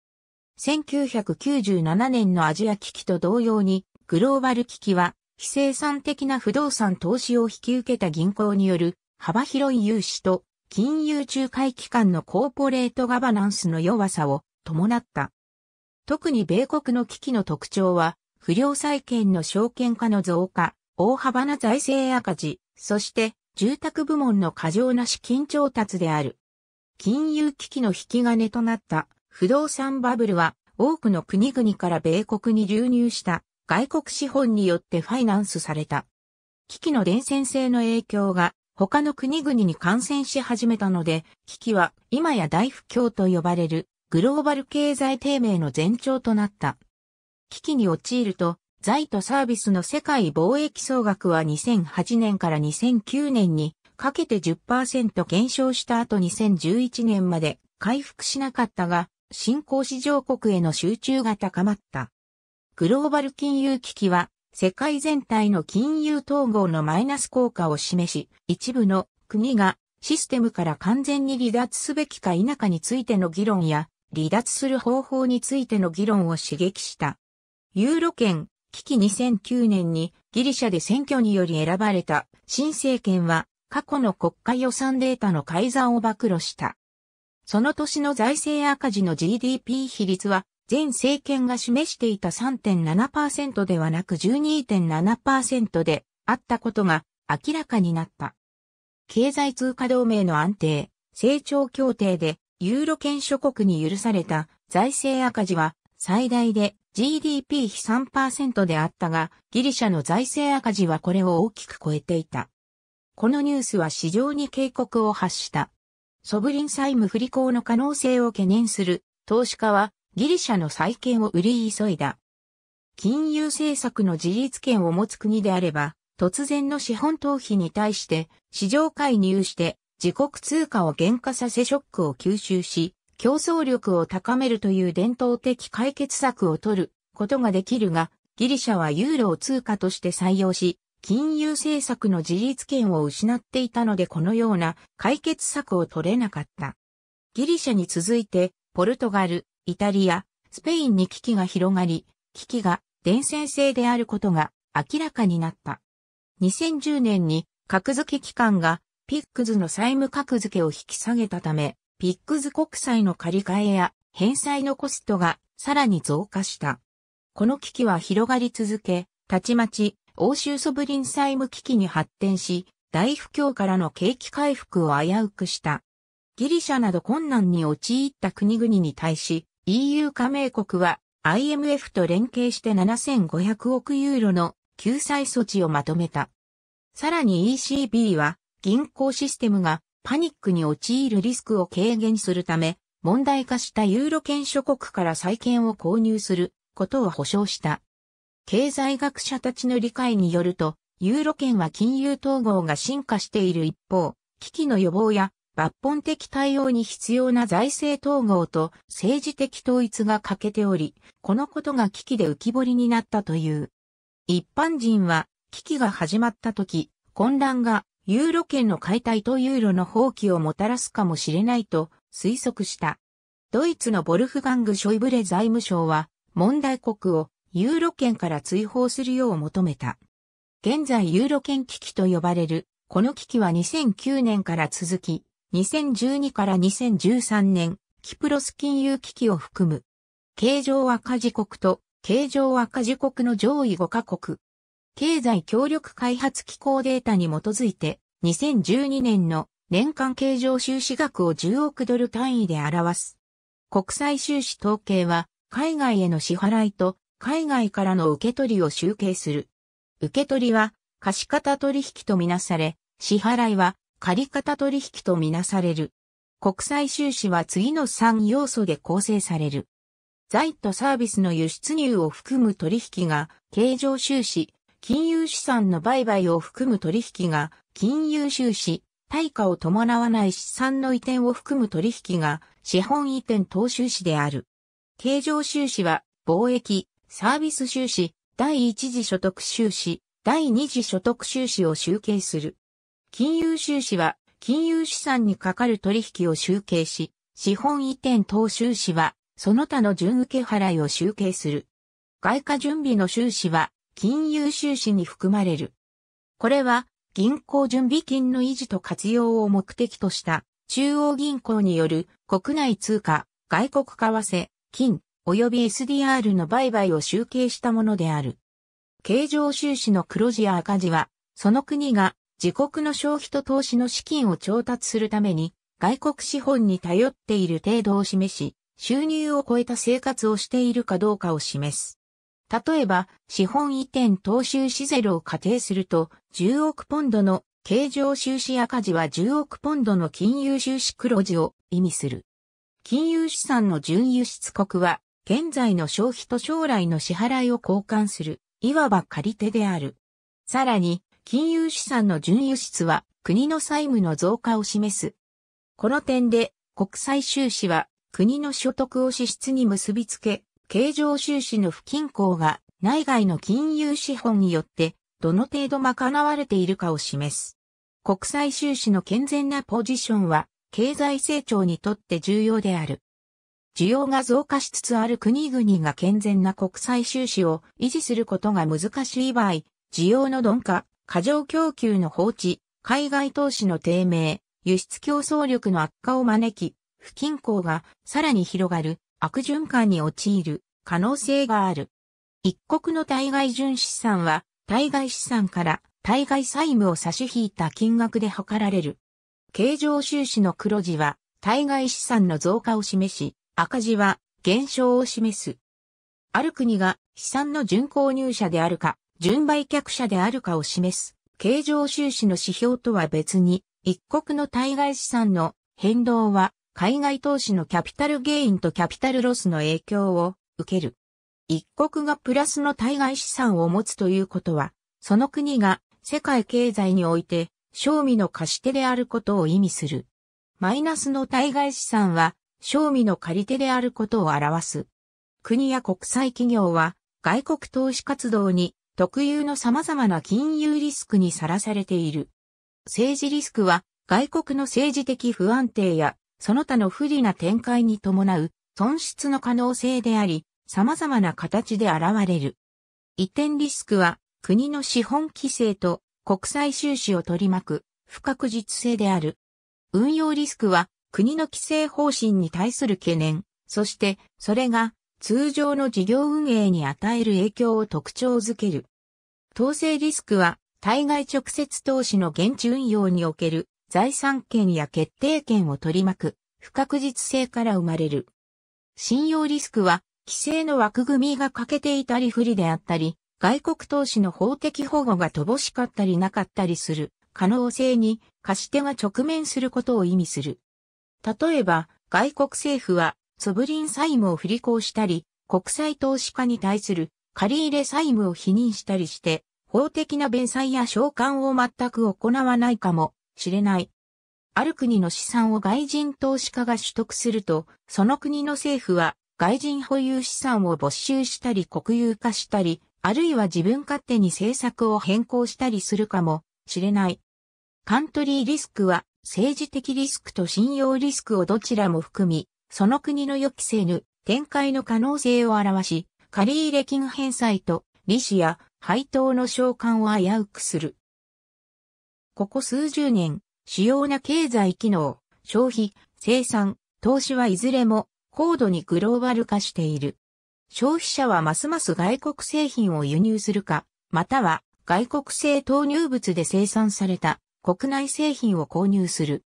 1997年のアジア危機と同様に、グローバル危機は非生産的な不動産投資を引き受けた銀行による幅広い融資と金融仲介機関のコーポレートガバナンスの弱さを伴った。特に米国の危機の特徴は、不良債権の証券化の増加、大幅な財政赤字、そして住宅部門の過剰な資金調達である。金融危機の引き金となった不動産バブルは多くの国々から米国に流入した外国資本によってファイナンスされた。危機の伝染性の影響が他の国々に感染し始めたので、危機は今や大不況と呼ばれるグローバル経済低迷の前兆となった。危機に陥ると、財とサービスの世界貿易総額は2008年から2009年にかけて10%減少した後2011年まで回復しなかったが、新興市場国への集中が高まった。グローバル金融危機は、世界全体の金融統合のマイナス効果を示し、一部の国がシステムから完全に離脱すべきか否かについての議論や、離脱する方法についての議論を刺激した。ユーロ圏危機2009年にギリシャで選挙により選ばれた新政権は過去の国家予算データの改ざんを暴露した。その年の財政赤字の GDP 比率は前政権が示していた3.7%ではなく12.7%であったことが明らかになった。経済通貨同盟の安定、成長協定でユーロ圏諸国に許された財政赤字は最大で GDP 比3%であったが、ギリシャの財政赤字はこれを大きく超えていた。このニュースは市場に警告を発した。ソブリン債務不履行の可能性を懸念する投資家はギリシャの再建を売り急いだ。金融政策の自立権を持つ国であれば、突然の資本逃避に対して市場介入して自国通貨を減価させショックを吸収し、競争力を高めるという伝統的解決策を取ることができるが、ギリシャはユーロを通貨として採用し、金融政策の自立権を失っていたのでこのような解決策を取れなかった。ギリシャに続いて、ポルトガル、イタリア、スペインに危機が広がり、危機が伝染性であることが明らかになった。2010年に格付け機関がピックズの債務格付けを引き下げたため、ピックズ国債の借り換えや返済のコストがさらに増加した。この危機は広がり続け、たちまち欧州ソブリン債務危機に発展し、大不況からの景気回復を危うくした。ギリシャなど困難に陥った国々に対し、EU 加盟国は IMF と連携して7500億ユーロの救済措置をまとめた。さらに ECB は銀行システムがパニックに陥るリスクを軽減するため問題化したユーロ圏諸国から債券を購入することを保証した。経済学者たちの理解によるとユーロ圏は金融統合が進化している一方、危機の予防や抜本的対応に必要な財政統合と政治的統一が欠けており、このことが危機で浮き彫りになったという。一般人は、危機が始まった時、混乱がユーロ圏の解体とユーロの放棄をもたらすかもしれないと推測した。ドイツのボルフガング・ショイブレ財務省は、問題国をユーロ圏から追放するよう求めた。現在ユーロ圏危機と呼ばれる、この危機は2009年から続き、2012から2013年、キプロス金融危機を含む、経常赤字国と経常赤字国の上位5カ国、経済協力開発機構データに基づいて、2012年の年間経常収支額を10億ドル単位で表す。国際収支統計は、海外への支払いと、海外からの受け取りを集計する。受け取りは、貸方取引とみなされ、支払いは、借方取引とみなされる。国際収支は次の3要素で構成される。財とサービスの輸出入を含む取引が経常収支、金融資産の売買を含む取引が金融収支、対価を伴わない資産の移転を含む取引が資本移転等収支である。経常収支は貿易、サービス収支、第一次所得収支、第二次所得収支を集計する。金融収支は、金融資産にかかる取引を集計し、資本移転等収支は、その他の準受払いを集計する。外貨準備の収支は、金融収支に含まれる。これは、銀行準備金の維持と活用を目的とした、中央銀行による国内通貨、外国為替、金、及び SDR の売買を集計したものである。経常収支の黒字や赤字は、その国が自国の消費と投資の資金を調達するために、外国資本に頼っている程度を示し、収入を超えた生活をしているかどうかを示す。例えば、資本移転投資資ゼロを仮定すると、10億ポンドの経常収支赤字は10億ポンドの金融収支黒字を意味する。金融資産の準輸出国は、現在の消費と将来の支払いを交換する、いわば借り手である。さらに、金融資産の準輸出は国の債務の増加を示す。この点で国際収支は国の所得を支出に結びつけ、経常収支の不均衡が内外の金融資本によってどの程度賄われているかを示す。国際収支の健全なポジションは経済成長にとって重要である。需要が増加しつつある国々が健全な国際収支を維持することが難しい場合、需要の鈍化、過剰供給の放置、海外投資の低迷、輸出競争力の悪化を招き、不均衡がさらに広がる悪循環に陥る可能性がある。一国の対外純資産は、対外資産から対外債務を差し引いた金額で測られる。経常収支の黒字は、対外資産の増加を示し、赤字は減少を示す。ある国が資産の準購入者であるか、純売却者であるかを示す、経常収支の指標とは別に、一国の対外資産の変動は、海外投資のキャピタルゲインとキャピタルロスの影響を受ける。一国がプラスの対外資産を持つということは、その国が世界経済において、賞味の貸し手であることを意味する。マイナスの対外資産は、賞味の借り手であることを表す。国や国際企業は、外国投資活動に特有の様々な金融リスクにさらされている。政治リスクは外国の政治的不安定やその他の不利な展開に伴う損失の可能性であり、様々な形で現れる。移転リスクは国の資本規制と国際収支を取り巻く不確実性である。運用リスクは国の規制方針に対する懸念、そしてそれが通常の事業運営に与える影響を特徴づける。統制リスクは、対外直接投資の現地運用における財産権や決定権を取り巻く不確実性から生まれる。信用リスクは、規制の枠組みが欠けていたり不利であったり、外国投資の法的保護が乏しかったりなかったりする可能性に貸し手が直面することを意味する。例えば、外国政府はソブリン債務を不履行したり、国際投資家に対する借入債務を否認したりして、法的な弁済や償還を全く行わないかもしれない。ある国の資産を外人投資家が取得すると、その国の政府は外人保有資産を没収したり国有化したり、あるいは自分勝手に政策を変更したりするかもしれない。カントリーリスクは政治的リスクと信用リスクをどちらも含み、その国の予期せぬ展開の可能性を表し、借入金返済と利子や配当の償還を危うくする。ここ数十年、主要な経済機能、消費、生産、投資はいずれも高度にグローバル化している。消費者はますます外国製品を輸入するか、または外国製投入物で生産された国内製品を購入する。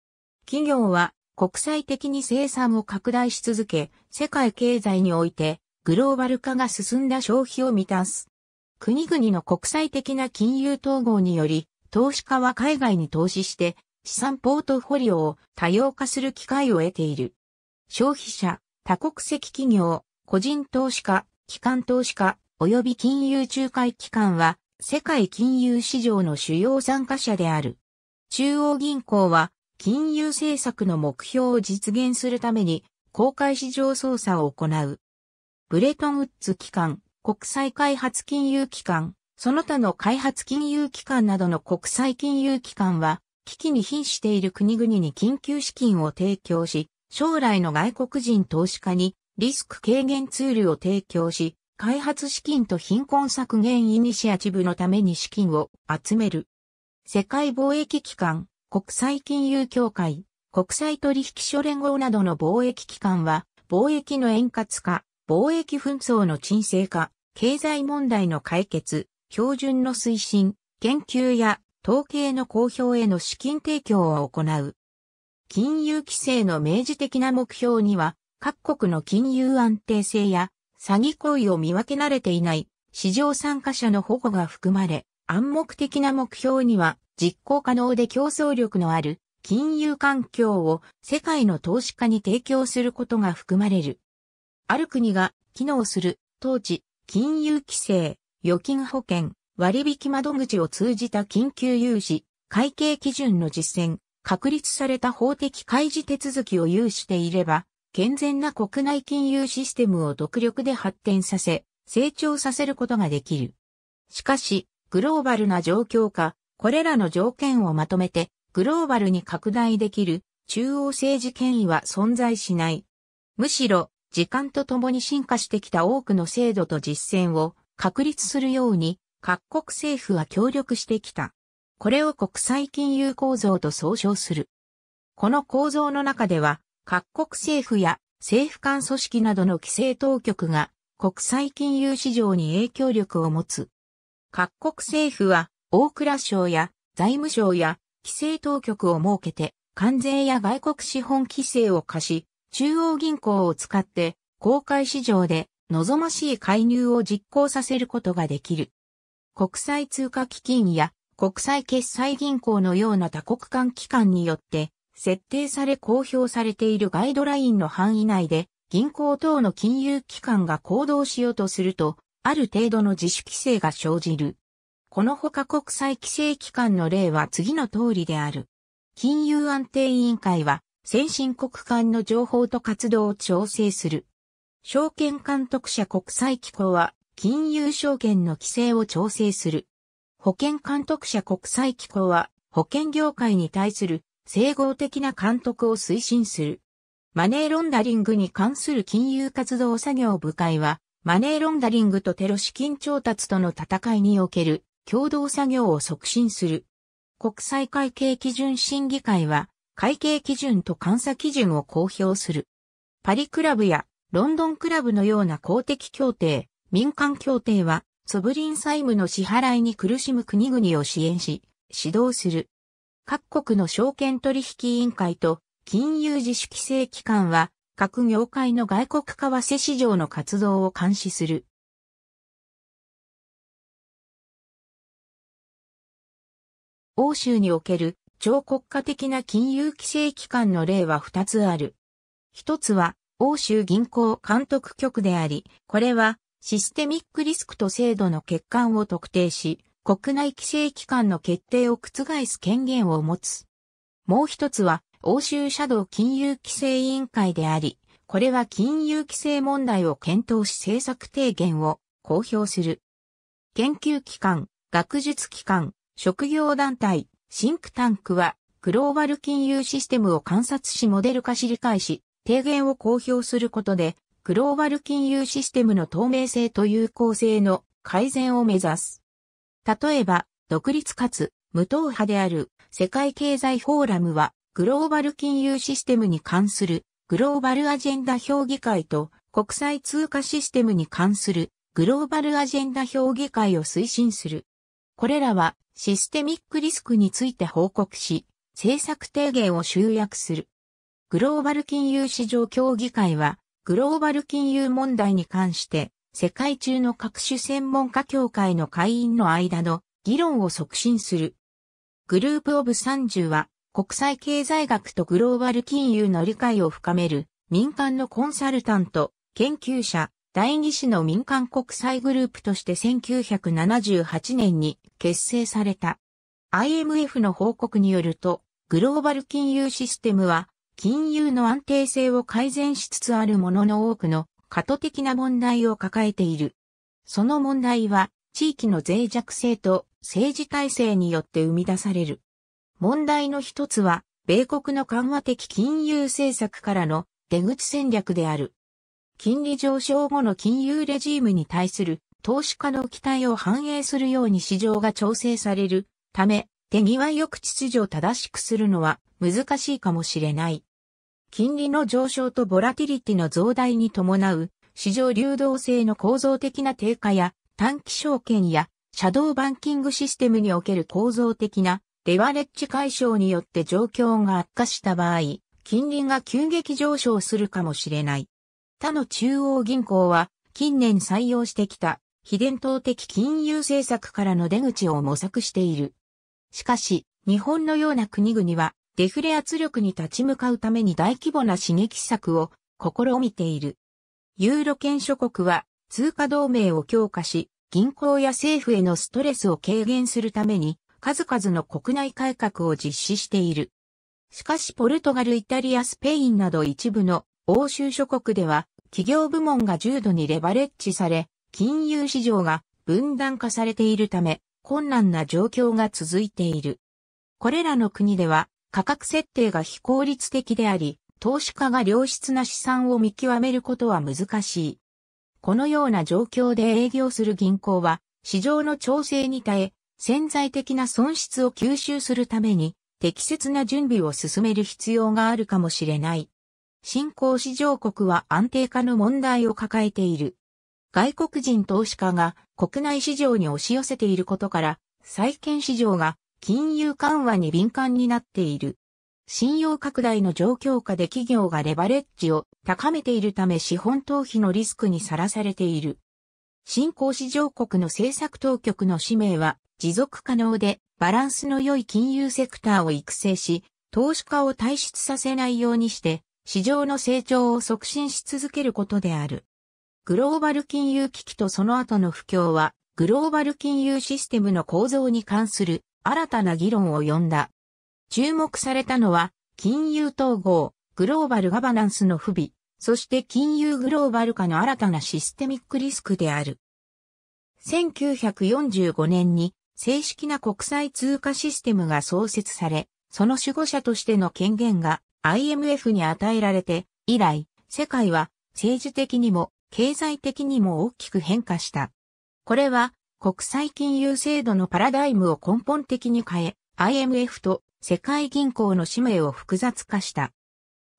企業は国際的に生産を拡大し続け、世界経済においてグローバル化が進んだ消費を満たす。国々の国際的な金融統合により、投資家は海外に投資して資産ポートフォリオを多様化する機会を得ている。消費者、多国籍企業、個人投資家、機関投資家、及び金融仲介機関は世界金融市場の主要参加者である。中央銀行は金融政策の目標を実現するために公開市場操作を行う。ブレトンウッズ機関、国際開発金融機関、その他の開発金融機関などの国際金融機関は、危機に瀕している国々に緊急資金を提供し、将来の外国人投資家にリスク軽減ツールを提供し、開発資金と貧困削減イニシアチブのために資金を集める。世界貿易機関、国際金融協会、国際取引所連合などの貿易機関は、貿易の円滑化、貿易紛争の沈静化、経済問題の解決、標準の推進、研究や統計の公表への資金提供を行う。金融規制の明示的な目標には、各国の金融安定性や詐欺行為を見分け慣れていない市場参加者の保護が含まれ、暗黙的な目標には実行可能で競争力のある金融環境を世界の投資家に提供することが含まれる。ある国が機能する当治、金融規制、預金保険、割引窓口を通じた緊急融資、会計基準の実践、確立された法的開示手続きを有していれば、健全な国内金融システムを独力で発展させ、成長させることができる。しかし、グローバルな状況下、これらの条件をまとめて、グローバルに拡大できる中央政治権威は存在しない。むしろ、時間とともに進化してきた多くの制度と実践を確立するように、各国政府は協力してきた。これを国際金融構造と総称する。この構造の中では、各国政府や政府間組織などの規制当局が国際金融市場に影響力を持つ各国政府は、大蔵省や財務省や規制当局を設けて、関税や外国資本規制を課し、中央銀行を使って、公開市場で望ましい介入を実行させることができる。国際通貨基金や国際決済銀行のような多国間機関によって、設定され公表されているガイドラインの範囲内で、銀行等の金融機関が行動しようとすると、ある程度の自主規制が生じる。このほか国際規制機関の例は次の通りである。金融安定委員会は、先進国間の情報と活動を調整する。証券監督者国際機構は、金融証券の規制を調整する。保険監督者国際機構は、保険業界に対する整合的な監督を推進する。マネーロンダリングに関する金融活動作業部会は、マネーロンダリングとテロ資金調達との戦いにおける共同作業を促進する。国際会計基準審議会は会計基準と監査基準を公表する。パリクラブやロンドンクラブのような公的協定、民間協定はソブリン債務の支払いに苦しむ国々を支援し、指導する。各国の証券取引委員会と金融自主規制機関は各業界の外国為替市場の活動を監視する。欧州における超国家的な金融規制機関の例は2つある。1つは欧州銀行監督局であり、これはシステミックリスクと制度の欠陥を特定し、国内規制機関の決定を覆す権限を持つ。もう一つは欧州シャドウ金融規制委員会であり、これは金融規制問題を検討し政策提言を公表する。研究機関、学術機関、職業団体、シンクタンクは、グローバル金融システムを観察しモデル化し理解し、提言を公表することで、グローバル金融システムの透明性と有効性の改善を目指す。例えば、独立かつ無党派である世界経済フォーラムはグローバル金融システムに関するグローバルアジェンダ評議会と国際通貨システムに関するグローバルアジェンダ評議会を推進する。これらはシステミックリスクについて報告し、政策提言を集約する。グローバル金融市場協議会は、グローバル金融問題に関して、世界中の各種専門家協会の会員の間の議論を促進する。グループオブ30は、国際経済学とグローバル金融の理解を深める民間のコンサルタント、研究者、第二子の民間国際グループとして1978年に結成された。IMF の報告によると、グローバル金融システムは、金融の安定性を改善しつつあるものの多くの過渡的な問題を抱えている。その問題は、地域の脆弱性と政治体制によって生み出される問題の一つは、米国の緩和的金融政策からの出口戦略である。金利上昇後の金融レジームに対する投資家の期待を反映するように市場が調整されるため、手際よく秩序を正しくするのは難しいかもしれない。金利の上昇とボラティリティの増大に伴う市場流動性の構造的な低下や短期証券やシャドーバンキングシステムにおける構造的なレバレッジ解消によって状況が悪化した場合、金利が急激上昇するかもしれない。他の中央銀行は近年採用してきた非伝統的金融政策からの出口を模索している。しかし、日本のような国々はデフレ圧力に立ち向かうために大規模な刺激策を試みている。ユーロ圏諸国は通貨同盟を強化し、銀行や政府へのストレスを軽減するために数々の国内改革を実施している。しかしポルトガル、イタリア、スペインなど一部の欧州諸国では企業部門が重度にレバレッジされ、金融市場が分断化されているため、困難な状況が続いている。これらの国では価格設定が非効率的であり、投資家が良質な資産を見極めることは難しい。このような状況で営業する銀行は市場の調整に耐え、潜在的な損失を吸収するために適切な準備を進める必要があるかもしれない。新興市場国は安定化の問題を抱えている。外国人投資家が国内市場に押し寄せていることから、債券市場が金融緩和に敏感になっている。信用拡大の状況下で企業がレバレッジを高めているため資本投費のリスクにさらされている。新興市場国の政策当局の使命は持続可能でバランスの良い金融セクターを育成し、投資家を退出させないようにして、市場の成長を促進し続けることである。グローバル金融危機とその後の不況は、グローバル金融システムの構造に関する新たな議論を呼んだ。注目されたのは、金融統合、グローバルガバナンスの不備、そして金融グローバル化の新たなシステミックリスクである。1945年に正式な国際通貨システムが創設され、その守護者としての権限が IMF に与えられて、以来、世界は政治的にも経済的にも大きく変化した。これは国際金融制度のパラダイムを根本的に変え、IMF と世界銀行の使命を複雑化した。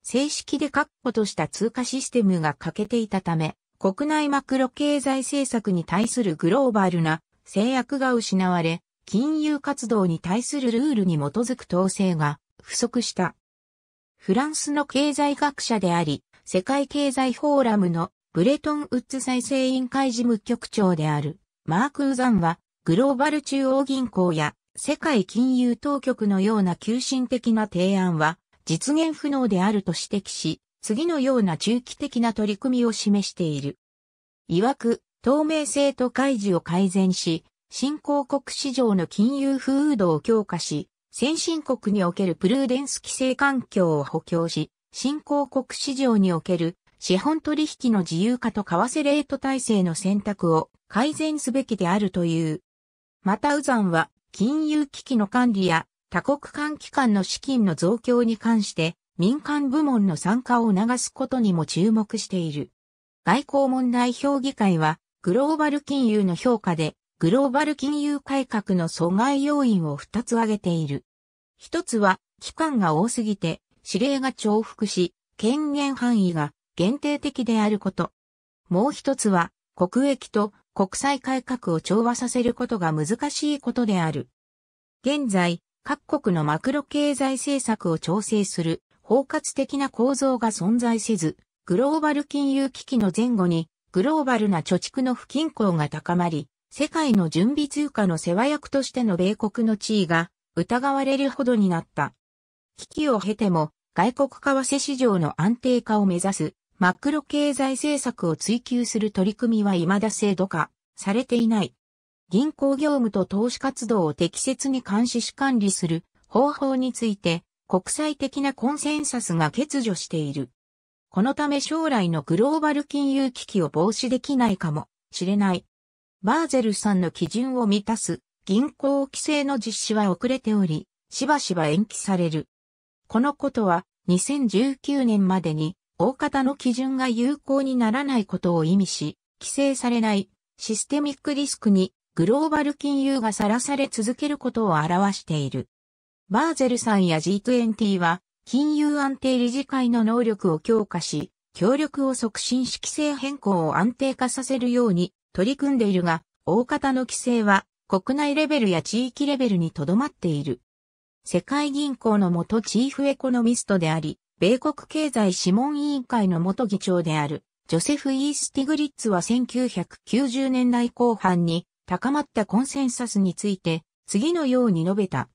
正式で確保とした通貨システムが欠けていたため、国内マクロ経済政策に対するグローバルな制約が失われ、金融活動に対するルールに基づく統制が不足した。フランスの経済学者であり、世界経済フォーラムのブレトンウッズ再生委員会事務局長であるマーク・ウザンは、グローバル中央銀行や世界金融当局のような急進的な提案は実現不能であると指摘し、次のような中期的な取り組みを示している。曰く、透明性と開示を改善し、新興国市場の金融風土を強化し、先進国におけるプルーデンス規制環境を補強し、新興国市場における資本取引の自由化と為替レート体制の選択を改善すべきであるという。また、ウザンは金融危機の管理や多国間機関の資金の増強に関して民間部門の参加を促すことにも注目している。外交問題評議会はグローバル金融の評価で、グローバル金融改革の阻害要因を二つ挙げている。一つは、期間が多すぎて、指令が重複し、権限範囲が限定的であること。もう一つは、国益と国際改革を調和させることが難しいことである。現在、各国のマクロ経済政策を調整する包括的な構造が存在せず、グローバル金融危機の前後にグローバルな貯蓄の不均衡が高まり、世界の準備通貨の世話役としての米国の地位が疑われるほどになった。危機を経ても外国為替市場の安定化を目指すマクロ経済政策を追求する取り組みは未だ制度化されていない。銀行業務と投資活動を適切に監視し管理する方法について国際的なコンセンサスが欠如している。このため将来のグローバル金融危機を防止できないかもしれない。バーゼルさんの基準を満たす銀行規制の実施は遅れており、しばしば延期される。このことは2019年までに大方の基準が有効にならないことを意味し、規制されないシステミックリスクにグローバル金融がさらされ続けることを表している。バーゼルさんや G20 は金融安定理事会の能力を強化し、協力を促進し規制変更を安定化させるように取り組んでいるが、大方の規制は国内レベルや地域レベルにとどまっている。世界銀行の元チーフエコノミストであり、米国経済諮問委員会の元議長である、ジョセフ・イースティグリッツは1990年代後半に高まったコンセンサスについて、次のように述べた。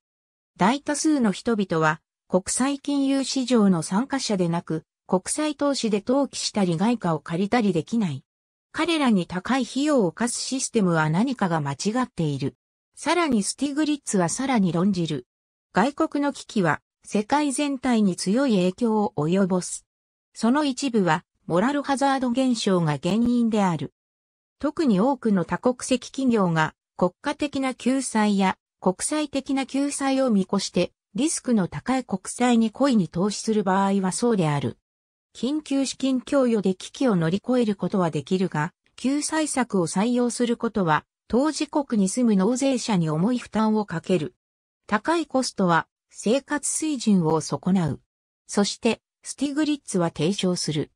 大多数の人々は国際金融市場の参加者でなく、国際投資で投機したり外貨を借りたりできない。彼らに高い費用を課すシステムは何かが間違っている。さらにスティグリッツはさらに論じる。外国の危機は世界全体に強い影響を及ぼす。その一部はモラルハザード現象が原因である。特に多くの多国籍企業が国家的な救済や国際的な救済を見越してリスクの高い国債に故意に投資する場合はそうである。緊急資金供与で危機を乗り越えることはできるが、救済策を採用することは、当事国に住む納税者に重い負担をかける。高いコストは、生活水準を損なう。そして、スティグリッツは提唱する。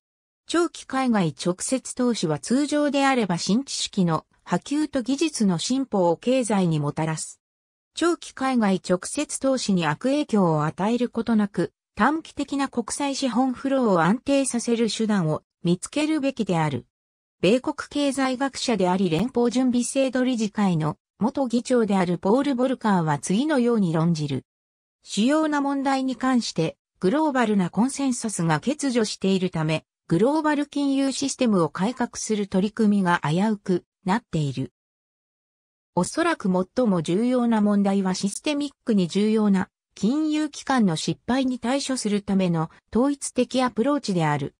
長期海外直接投資は通常であれば新知識の波及と技術の進歩を経済にもたらす。長期海外直接投資に悪影響を与えることなく、短期的な国際資本フローを安定させる手段を見つけるべきである。米国経済学者であり連邦準備制度理事会の元議長であるポール・ボルカーは次のように論じる。主要な問題に関してグローバルなコンセンサスが欠如しているため、グローバル金融システムを改革する取り組みが危うくなっている。おそらく最も重要な問題はシステミックに重要な金融機関の失敗に対処するための統一的アプローチである。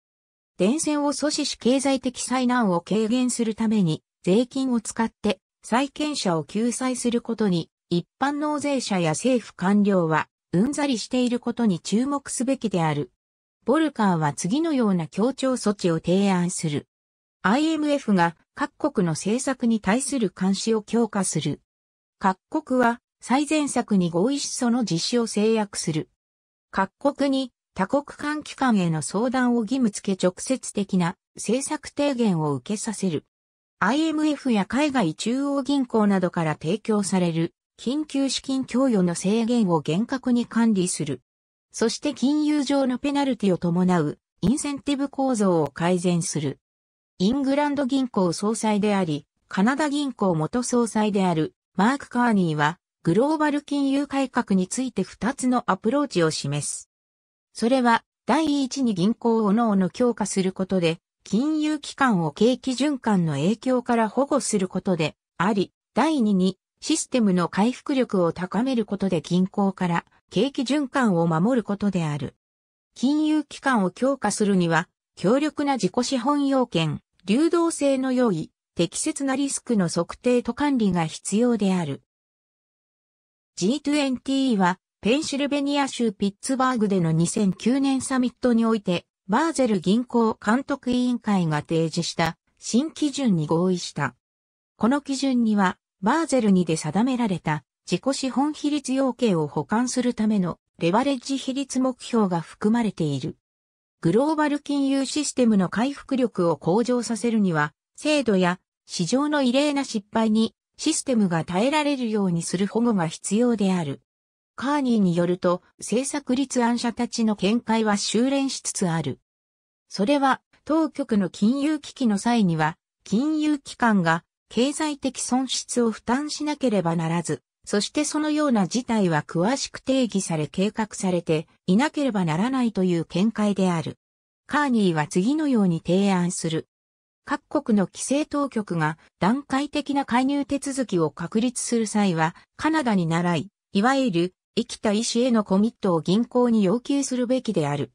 電線を阻止し経済的災難を軽減するために税金を使って債権者を救済することに一般納税者や政府官僚はうんざりしていることに注目すべきである。ボルカーは次のような協調措置を提案する。IMF が各国の政策に対する監視を強化する。各国は最善策に合意しその実施を制約する。各国に他国間機関への相談を義務付け直接的な政策提言を受けさせる。IMF や海外中央銀行などから提供される緊急資金供与の制限を厳格に管理する。そして金融上のペナルティを伴うインセンティブ構造を改善する。イングランド銀行総裁であり、カナダ銀行元総裁であるマーク・カーニーは、グローバル金融改革について2つのアプローチを示す。それは、第一に銀行を各々強化することで、金融機関を景気循環の影響から保護することであり、第二にシステムの回復力を高めることで銀行から景気循環を守ることである。金融機関を強化するには、強力な自己資本要件、流動性の良い、適切なリスクの測定と管理が必要である。G20 は、ペンシルベニア州ピッツバーグでの2009年サミットにおいて、バーゼル銀行監督委員会が提示した新基準に合意した。この基準には、バーゼル2で定められた自己資本比率要件を補完するためのレバレッジ比率目標が含まれている。グローバル金融システムの回復力を向上させるには、制度や市場の異例な失敗にシステムが耐えられるようにする保護が必要である。カーニーによると、政策立案者たちの見解は修練しつつある。それは、当局の金融危機の際には、金融機関が経済的損失を負担しなければならず、そしてそのような事態は詳しく定義され計画されていなければならないという見解である。カーニーは次のように提案する。各国の規制当局が段階的な介入手続きを確立する際は、カナダに習い、いわゆる生きた医師へのコミットを銀行に要求するべきである。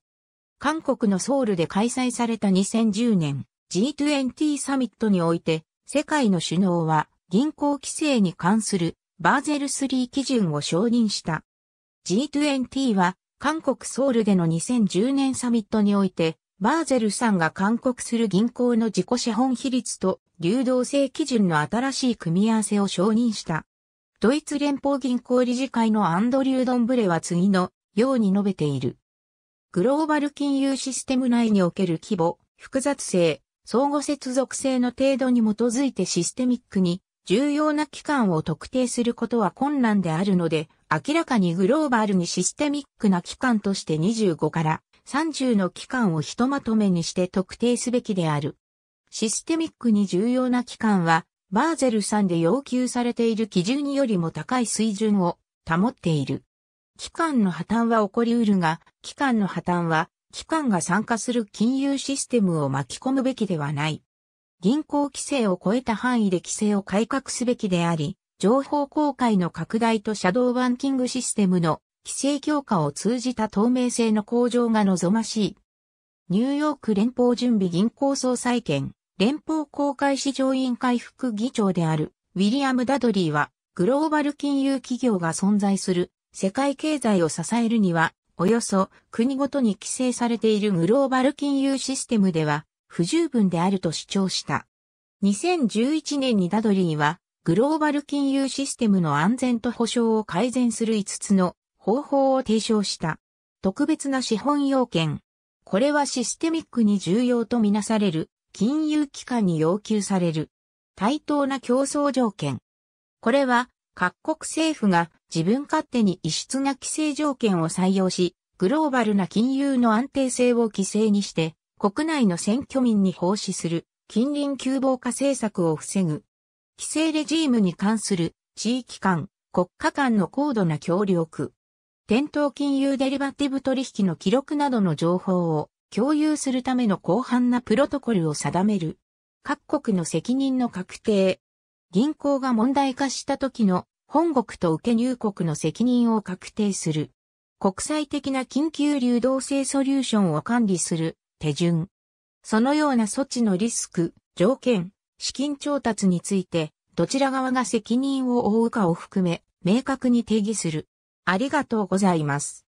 韓国のソウルで開催された2010年 G20 サミットにおいて、世界の首脳は銀行規制に関するバーゼル3基準を承認した。G20 は韓国ソウルでの2010年サミットにおいて、バーゼルさんが勧告する銀行の自己資本比率と流動性基準の新しい組み合わせを承認した。ドイツ連邦銀行理事会のアンドリュー・ドンブレは次のように述べている。グローバル金融システム内における規模、複雑性、相互接続性の程度に基づいてシステミックに重要な期間を特定することは困難であるので、明らかにグローバルにシステミックな期間として25から30の期間をひとまとめにして特定すべきである。システミックに重要な期間は、バーゼルさんで要求されている基準よりも高い水準を保っている。期間の破綻は起こりうるが、期間の破綻は、期間が参加する金融システムを巻き込むべきではない。銀行規制を超えた範囲で規制を改革すべきであり、情報公開の拡大とシャドーバンキングシステムの規制強化を通じた透明性の向上が望ましい。ニューヨーク連邦準備銀行総裁権、連邦公開市場委員会副議長であるウィリアム・ダドリーは、グローバル金融企業が存在する世界経済を支えるには、およそ国ごとに規制されているグローバル金融システムでは、不十分であると主張した。2011年にダドリーは、グローバル金融システムの安全と保障を改善する5つの方法を提唱した。特別な資本要件。これはシステミックに重要とみなされる金融機関に要求される。対等な競争条件。これは各国政府が自分勝手に異質な規制条件を採用し、グローバルな金融の安定性を規制にして国内の選挙民に奉仕する近隣窮乏化政策を防ぐ。規制レジームに関する地域間、国家間の高度な協力。店頭金融デリバティブ取引の記録などの情報を共有するための広範なプロトコルを定める。各国の責任の確定。銀行が問題化した時の本国と受け入国の責任を確定する。国際的な緊急流動性ソリューションを管理する手順。そのような措置のリスク、条件、資金調達について、どちら側が責任を負うかを含め、明確に定義する。ありがとうございます。